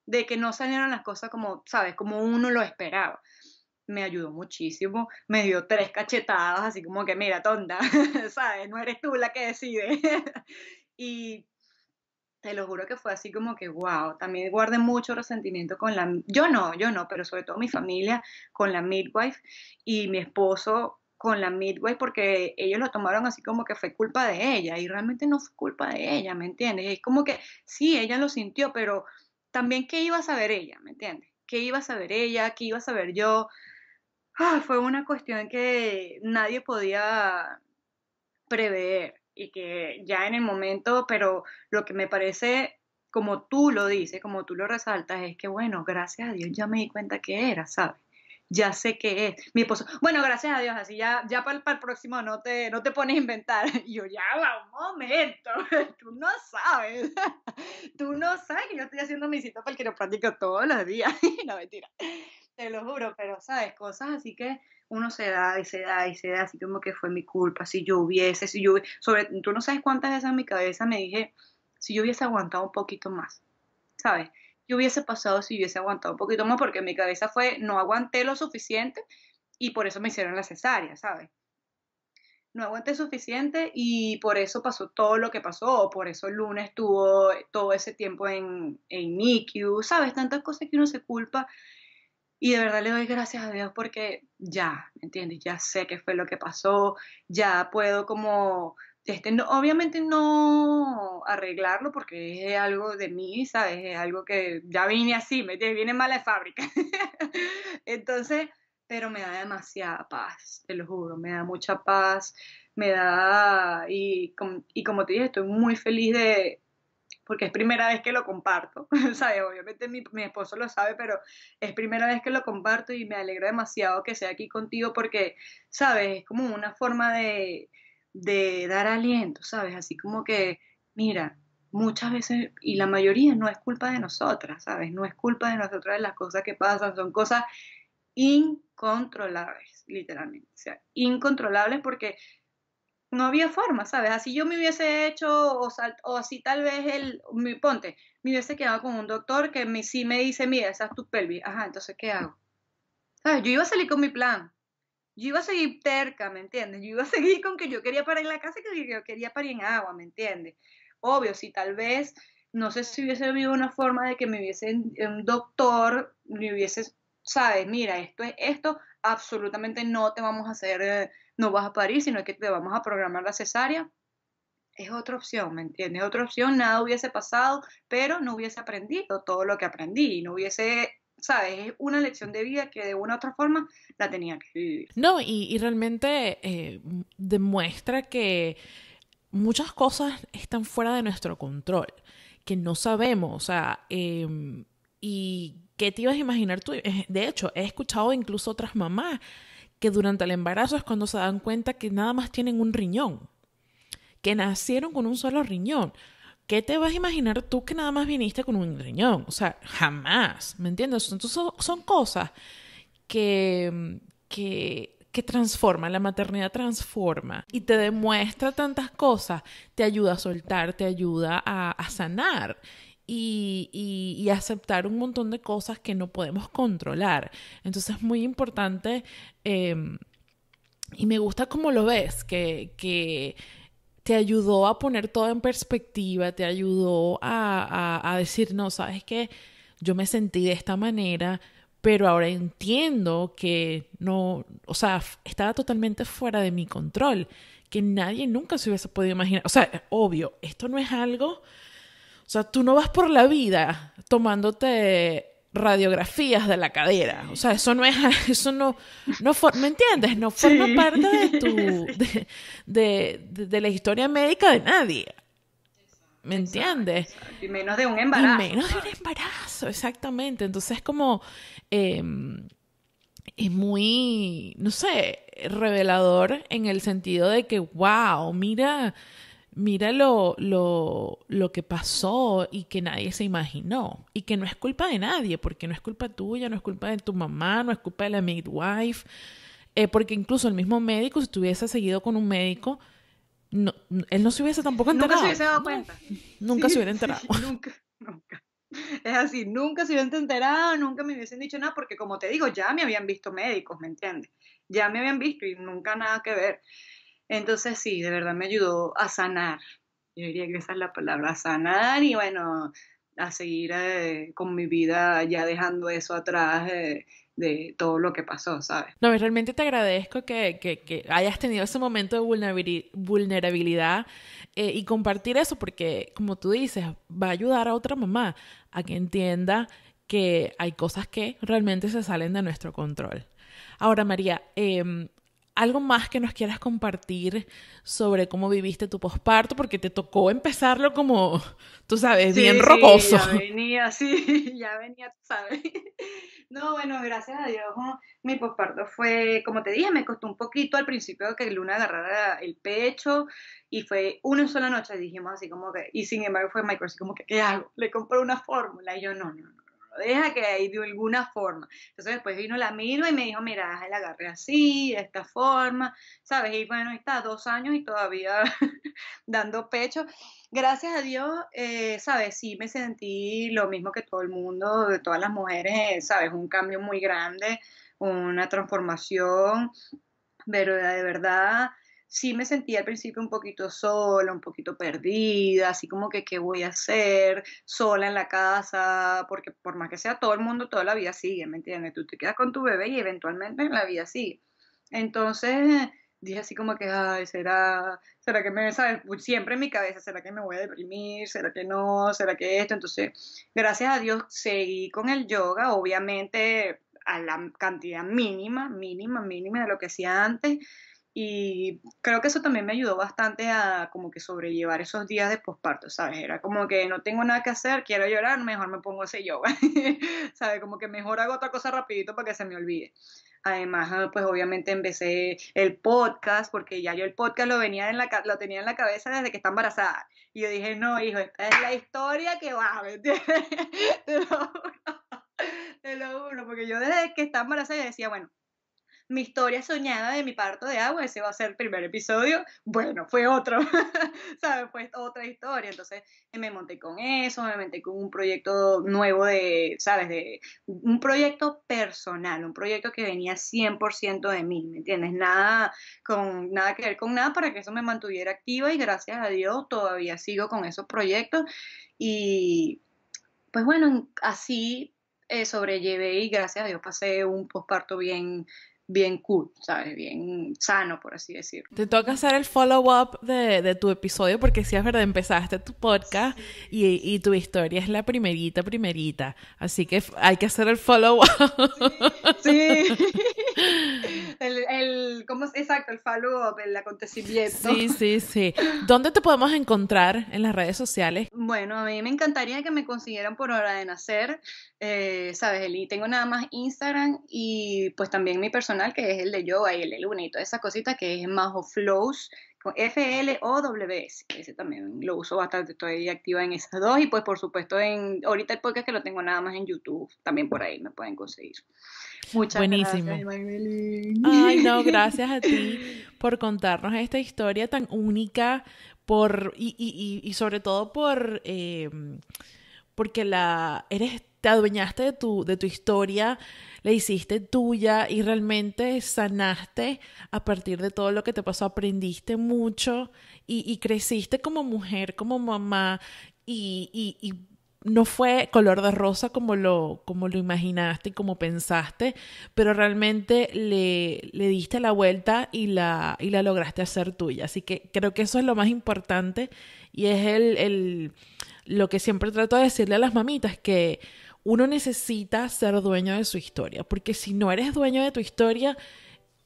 de que no salieron las cosas como, ¿sabes? Como uno lo esperaba me ayudó muchísimo, me dio tres cachetadas, así como que, mira, tonta, ¿sabes? No eres tú la que decide. y te lo juro que fue así como que, wow, también guardé mucho resentimiento con la, yo no, yo no, pero sobre todo mi familia, con la midwife y mi esposo con la midwife porque ellos lo tomaron así como que fue culpa de ella y realmente no fue culpa de ella, ¿me entiendes? es como que sí, ella lo sintió, pero también qué iba a saber ella, ¿me entiendes? ¿Qué iba a saber ella? ¿Qué iba a saber yo? Ah, fue una cuestión que nadie podía prever y que ya en el momento, pero lo que me parece, como tú lo dices, como tú lo resaltas, es que, bueno, gracias a Dios ya me di cuenta que era, ¿sabes? Ya sé que es. Mi esposo, bueno, gracias a Dios, así ya, ya para el, próximo no te, no te pones a inventar. Y yo, ya va, un momento, tú no sabes. Tú no sabes que yo estoy haciendo mi cita para el quiropráctico todos los días. no, mentira te lo juro, pero sabes, cosas así que uno se da y se da y se da, así como que fue mi culpa, si yo hubiese, si yo sobre, tú no sabes cuántas veces en mi cabeza me dije, si yo hubiese aguantado un poquito más, ¿sabes? Yo hubiese pasado si yo hubiese aguantado un poquito más, porque mi cabeza fue, no aguanté lo suficiente y por eso me hicieron la cesárea, ¿sabes? No aguanté suficiente y por eso pasó todo lo que pasó, por eso el lunes estuvo todo ese tiempo en, en NICU, ¿sabes? Tantas cosas que uno se culpa y de verdad le doy gracias a Dios porque ya, ¿me entiendes? Ya sé qué fue lo que pasó, ya puedo como, este, obviamente no arreglarlo porque es algo de mí, ¿sabes? Es algo que ya vine así, ¿me Viene mala de fábrica. Entonces, pero me da demasiada paz, te lo juro, me da mucha paz, me da, y, y como te dije, estoy muy feliz de, porque es primera vez que lo comparto, ¿sabes? Obviamente mi, esposo lo sabe, pero es primera vez que lo comparto y me alegra demasiado que sea aquí contigo porque, ¿sabes? Es como una forma de, dar aliento, ¿sabes? Así como que, mira, muchas veces, y la mayoría no es culpa de nosotras, ¿sabes? No es culpa de nosotras de las cosas que pasan, son cosas incontrolables, literalmente, o sea, incontrolables porque no había forma, ¿sabes? Así yo me hubiese hecho, o, así tal vez el, mi, ponte, me hubiese quedado con un doctor que me, sí me dice, mira, esa es tu pelvis, ajá, entonces, ¿qué hago? Yo iba a salir con mi plan, yo iba a seguir terca, ¿me entiendes? Yo iba a seguir con que yo quería parar en la casa y que yo quería parar en agua, ¿me entiendes? Obvio, si tal vez, no sé si hubiese habido una forma de que me hubiese, eh, un doctor me hubiese, ¿sabes? Mira, esto es esto, absolutamente no te vamos a hacer... Eh, no vas a parir, sino que te vamos a programar la cesárea. Es otra opción, ¿me entiendes? Otra opción, nada hubiese pasado, pero no hubiese aprendido todo lo que aprendí, y no hubiese ¿sabes? Es una lección de vida que de una u otra forma la tenía que vivir. No, y, realmente eh, demuestra que muchas cosas están fuera de nuestro control, que no sabemos, o sea, em, y qué te ibas a imaginar tú. De hecho, he escuchado incluso otras mamás que durante el embarazo es cuando se dan cuenta que nada más tienen un riñón, que nacieron con un solo riñón. ¿Qué te vas a imaginar tú que nada más viniste con un riñón? O sea, jamás, ¿me entiendes? son, cosas que, que, que transforman, la maternidad transforma y te demuestra tantas cosas, te ayuda a soltar, te ayuda a sanar y, aceptar un montón de cosas que no podemos controlar. Entonces es muy importante em, y me gusta cómo lo ves, que, que te ayudó a poner todo en perspectiva, te ayudó a, a, a, decir, no, sabes que yo me sentí de esta manera, pero ahora entiendo que no, o sea, estaba totalmente fuera de mi control, que nadie nunca se hubiese podido imaginar. O sea, obvio, esto no es algo o sea, tú no vas por la vida tomándote radiografías de la cadera. O sea, eso no es, eso no, no ¿me entiendes? No forma parte de tu, de, de, la historia médica de nadie. ¿Me entiendes? Y menos de un embarazo. menos de un embarazo, exactamente. Entonces, es como, em, es muy, no sé, revelador en el sentido de que, wow, mira, mira lo, lo, lo, que pasó y que nadie se imaginó. Y que no es culpa de nadie, porque no es culpa tuya, no es culpa de tu mamá, no es culpa de la midwife. Eh, porque incluso el mismo médico, si estuviese seguido con un médico, no, él no se hubiese tampoco enterado. Nunca se hubiese dado cuenta. nunca se hubiera enterado. nunca, nunca. Es así, nunca se hubiesen enterado, nunca me hubiesen dicho nada, porque como te digo, ya me habían visto médicos, ¿me entiendes? Ya me habían visto y nunca nada que ver. Entonces sí, de verdad me ayudó a sanar. Yo diría que esa es la palabra, sanar y bueno, a seguir eh, con mi vida ya dejando eso atrás. de todo lo que pasó, ¿sabes? No, realmente te agradezco que, hayas tenido ese momento de vulnerabilidad eh, y compartir eso porque, como tú dices, va a ayudar a otra mamá a que entienda que hay cosas que realmente se salen de nuestro control. Ahora, María, eh, algo más que nos quieras compartir sobre cómo viviste tu posparto, porque te tocó empezarlo como, tú sabes, bien rocoso. Sí, ya venía, sí, ya venía, tú sabes. No, bueno, gracias a Dios, mi posparto fue, como te dije, me costó un poquito al principio que Luna agarrara el pecho y fue una sola noche, dijimos así como que, y sin embargo fue Michael así como que, ¿qué hago? Le compro una fórmula y yo, no, no, no deja que ahí de alguna forma. Entonces después vino la misma y me dijo, mira, la agarré así, de esta forma, ¿sabes? Y bueno, ahí está, dos años y todavía dando pecho. Gracias a Dios, eh, ¿sabes? Sí me sentí lo mismo que todo el mundo, de todas las mujeres, ¿sabes? Un cambio muy grande, una transformación, pero de verdad sí me sentía al principio un poquito sola, un poquito perdida, así como que qué voy a hacer sola en la casa, porque por más que sea todo el mundo, toda la vida sigue, ¿me entiendes? Tú te quedas con tu bebé y eventualmente en la vida sigue. Entonces dije así como que, ay, será, será que me, pues siempre en mi cabeza, será que me voy a deprimir, será que no, será que esto. Entonces, gracias a Dios seguí con el yoga, obviamente a la cantidad mínima, mínima, mínima de lo que hacía antes y creo que eso también me ayudó bastante a como que sobrellevar esos días de posparto, ¿sabes? Era como que no tengo nada que hacer, quiero llorar, mejor me pongo ese yoga, ¿sabes? Como que mejor hago otra cosa rapidito para que se me olvide. Además, ah, pues obviamente empecé el podcast, porque ya yo el podcast lo, venía en la, lo tenía en la cabeza desde que está embarazada. Y yo dije, no, hijo, esta es la historia que va, ¿me entiendes? Te lo uno, te lo juro, porque yo desde que está embarazada decía, bueno, mi historia soñada de mi parto de agua, ese va a ser el primer episodio, bueno, fue otro, ¿sabes? Fue otra historia. Entonces me monté con eso, me monté con un proyecto nuevo de, ¿sabes? De un proyecto personal, un proyecto que venía 100% de mí, ¿me entiendes? Nada, con, nada que ver con nada para que eso me mantuviera activa y gracias a Dios todavía sigo con esos proyectos y pues bueno, así eh, sobrellevé y gracias a Dios pasé un posparto bien bien cool, ¿sabes? Bien sano, por así decirlo. Te toca hacer el follow-up de, tu episodio porque si es verdad, empezaste tu podcast y, y, tu historia es la primerita, primerita. Así que hay que hacer el follow-up. sí. el, ¿cómo es? Exacto, el follow-up, el acontecimiento. Sí, sí, sí. ¿Dónde te podemos encontrar en las redes sociales? Bueno, a mí me encantaría que me consiguieran por hora de nacer. Eh, ¿Sabes? Y tengo nada más Instagram y pues también mi personal, que es el de yo y el de Luna y todas esas cositas, que es Majo Flows F-L-O-W-S ese también lo uso bastante, estoy activa en esas dos y pues por supuesto en ahorita el podcast que lo tengo nada más en YouTube, también por ahí me pueden conseguir. Muchas gracias, Ay, no, gracias a ti por contarnos esta historia tan única por y, y, y sobre todo por eh, porque la eres adueñaste de tu, de tu historia, la hiciste tuya y realmente sanaste a partir de todo lo que te pasó, aprendiste mucho y, creciste como mujer, como mamá y, no fue color de rosa como lo, como lo imaginaste y como pensaste, pero realmente le, le diste la vuelta y la, y la lograste hacer tuya. Así que creo que eso es lo más importante y es el, el lo que siempre trato de decirle a las mamitas, que uno necesita ser dueño de su historia, porque si no eres dueño de tu historia,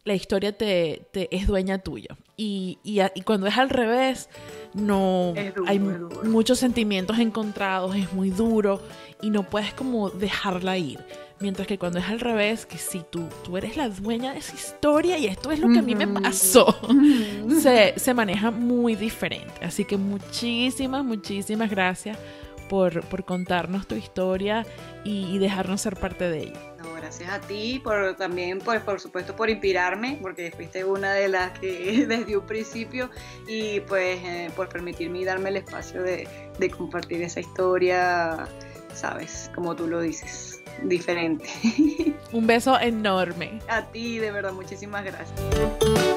la historia te, es dueña tuya. Y, cuando es al revés, no hay muchos sentimientos encontrados, es muy duro y no puedes como dejarla ir. Mientras que cuando es al revés, que si tú, tú eres la dueña de esa historia y esto es lo que a mí me pasó, se, se maneja muy diferente. Así que muchísimas, muchísimas gracias por, por contarnos tu historia y, dejarnos ser parte de ella. No, gracias a ti, por, también por, pues, por supuesto por inspirarme, porque fuiste una de las que desde un principio y pues eh, por permitirme y darme el espacio de, de compartir esa historia, sabes, como tú lo dices diferente. Un beso enorme. A ti, de verdad, muchísimas gracias.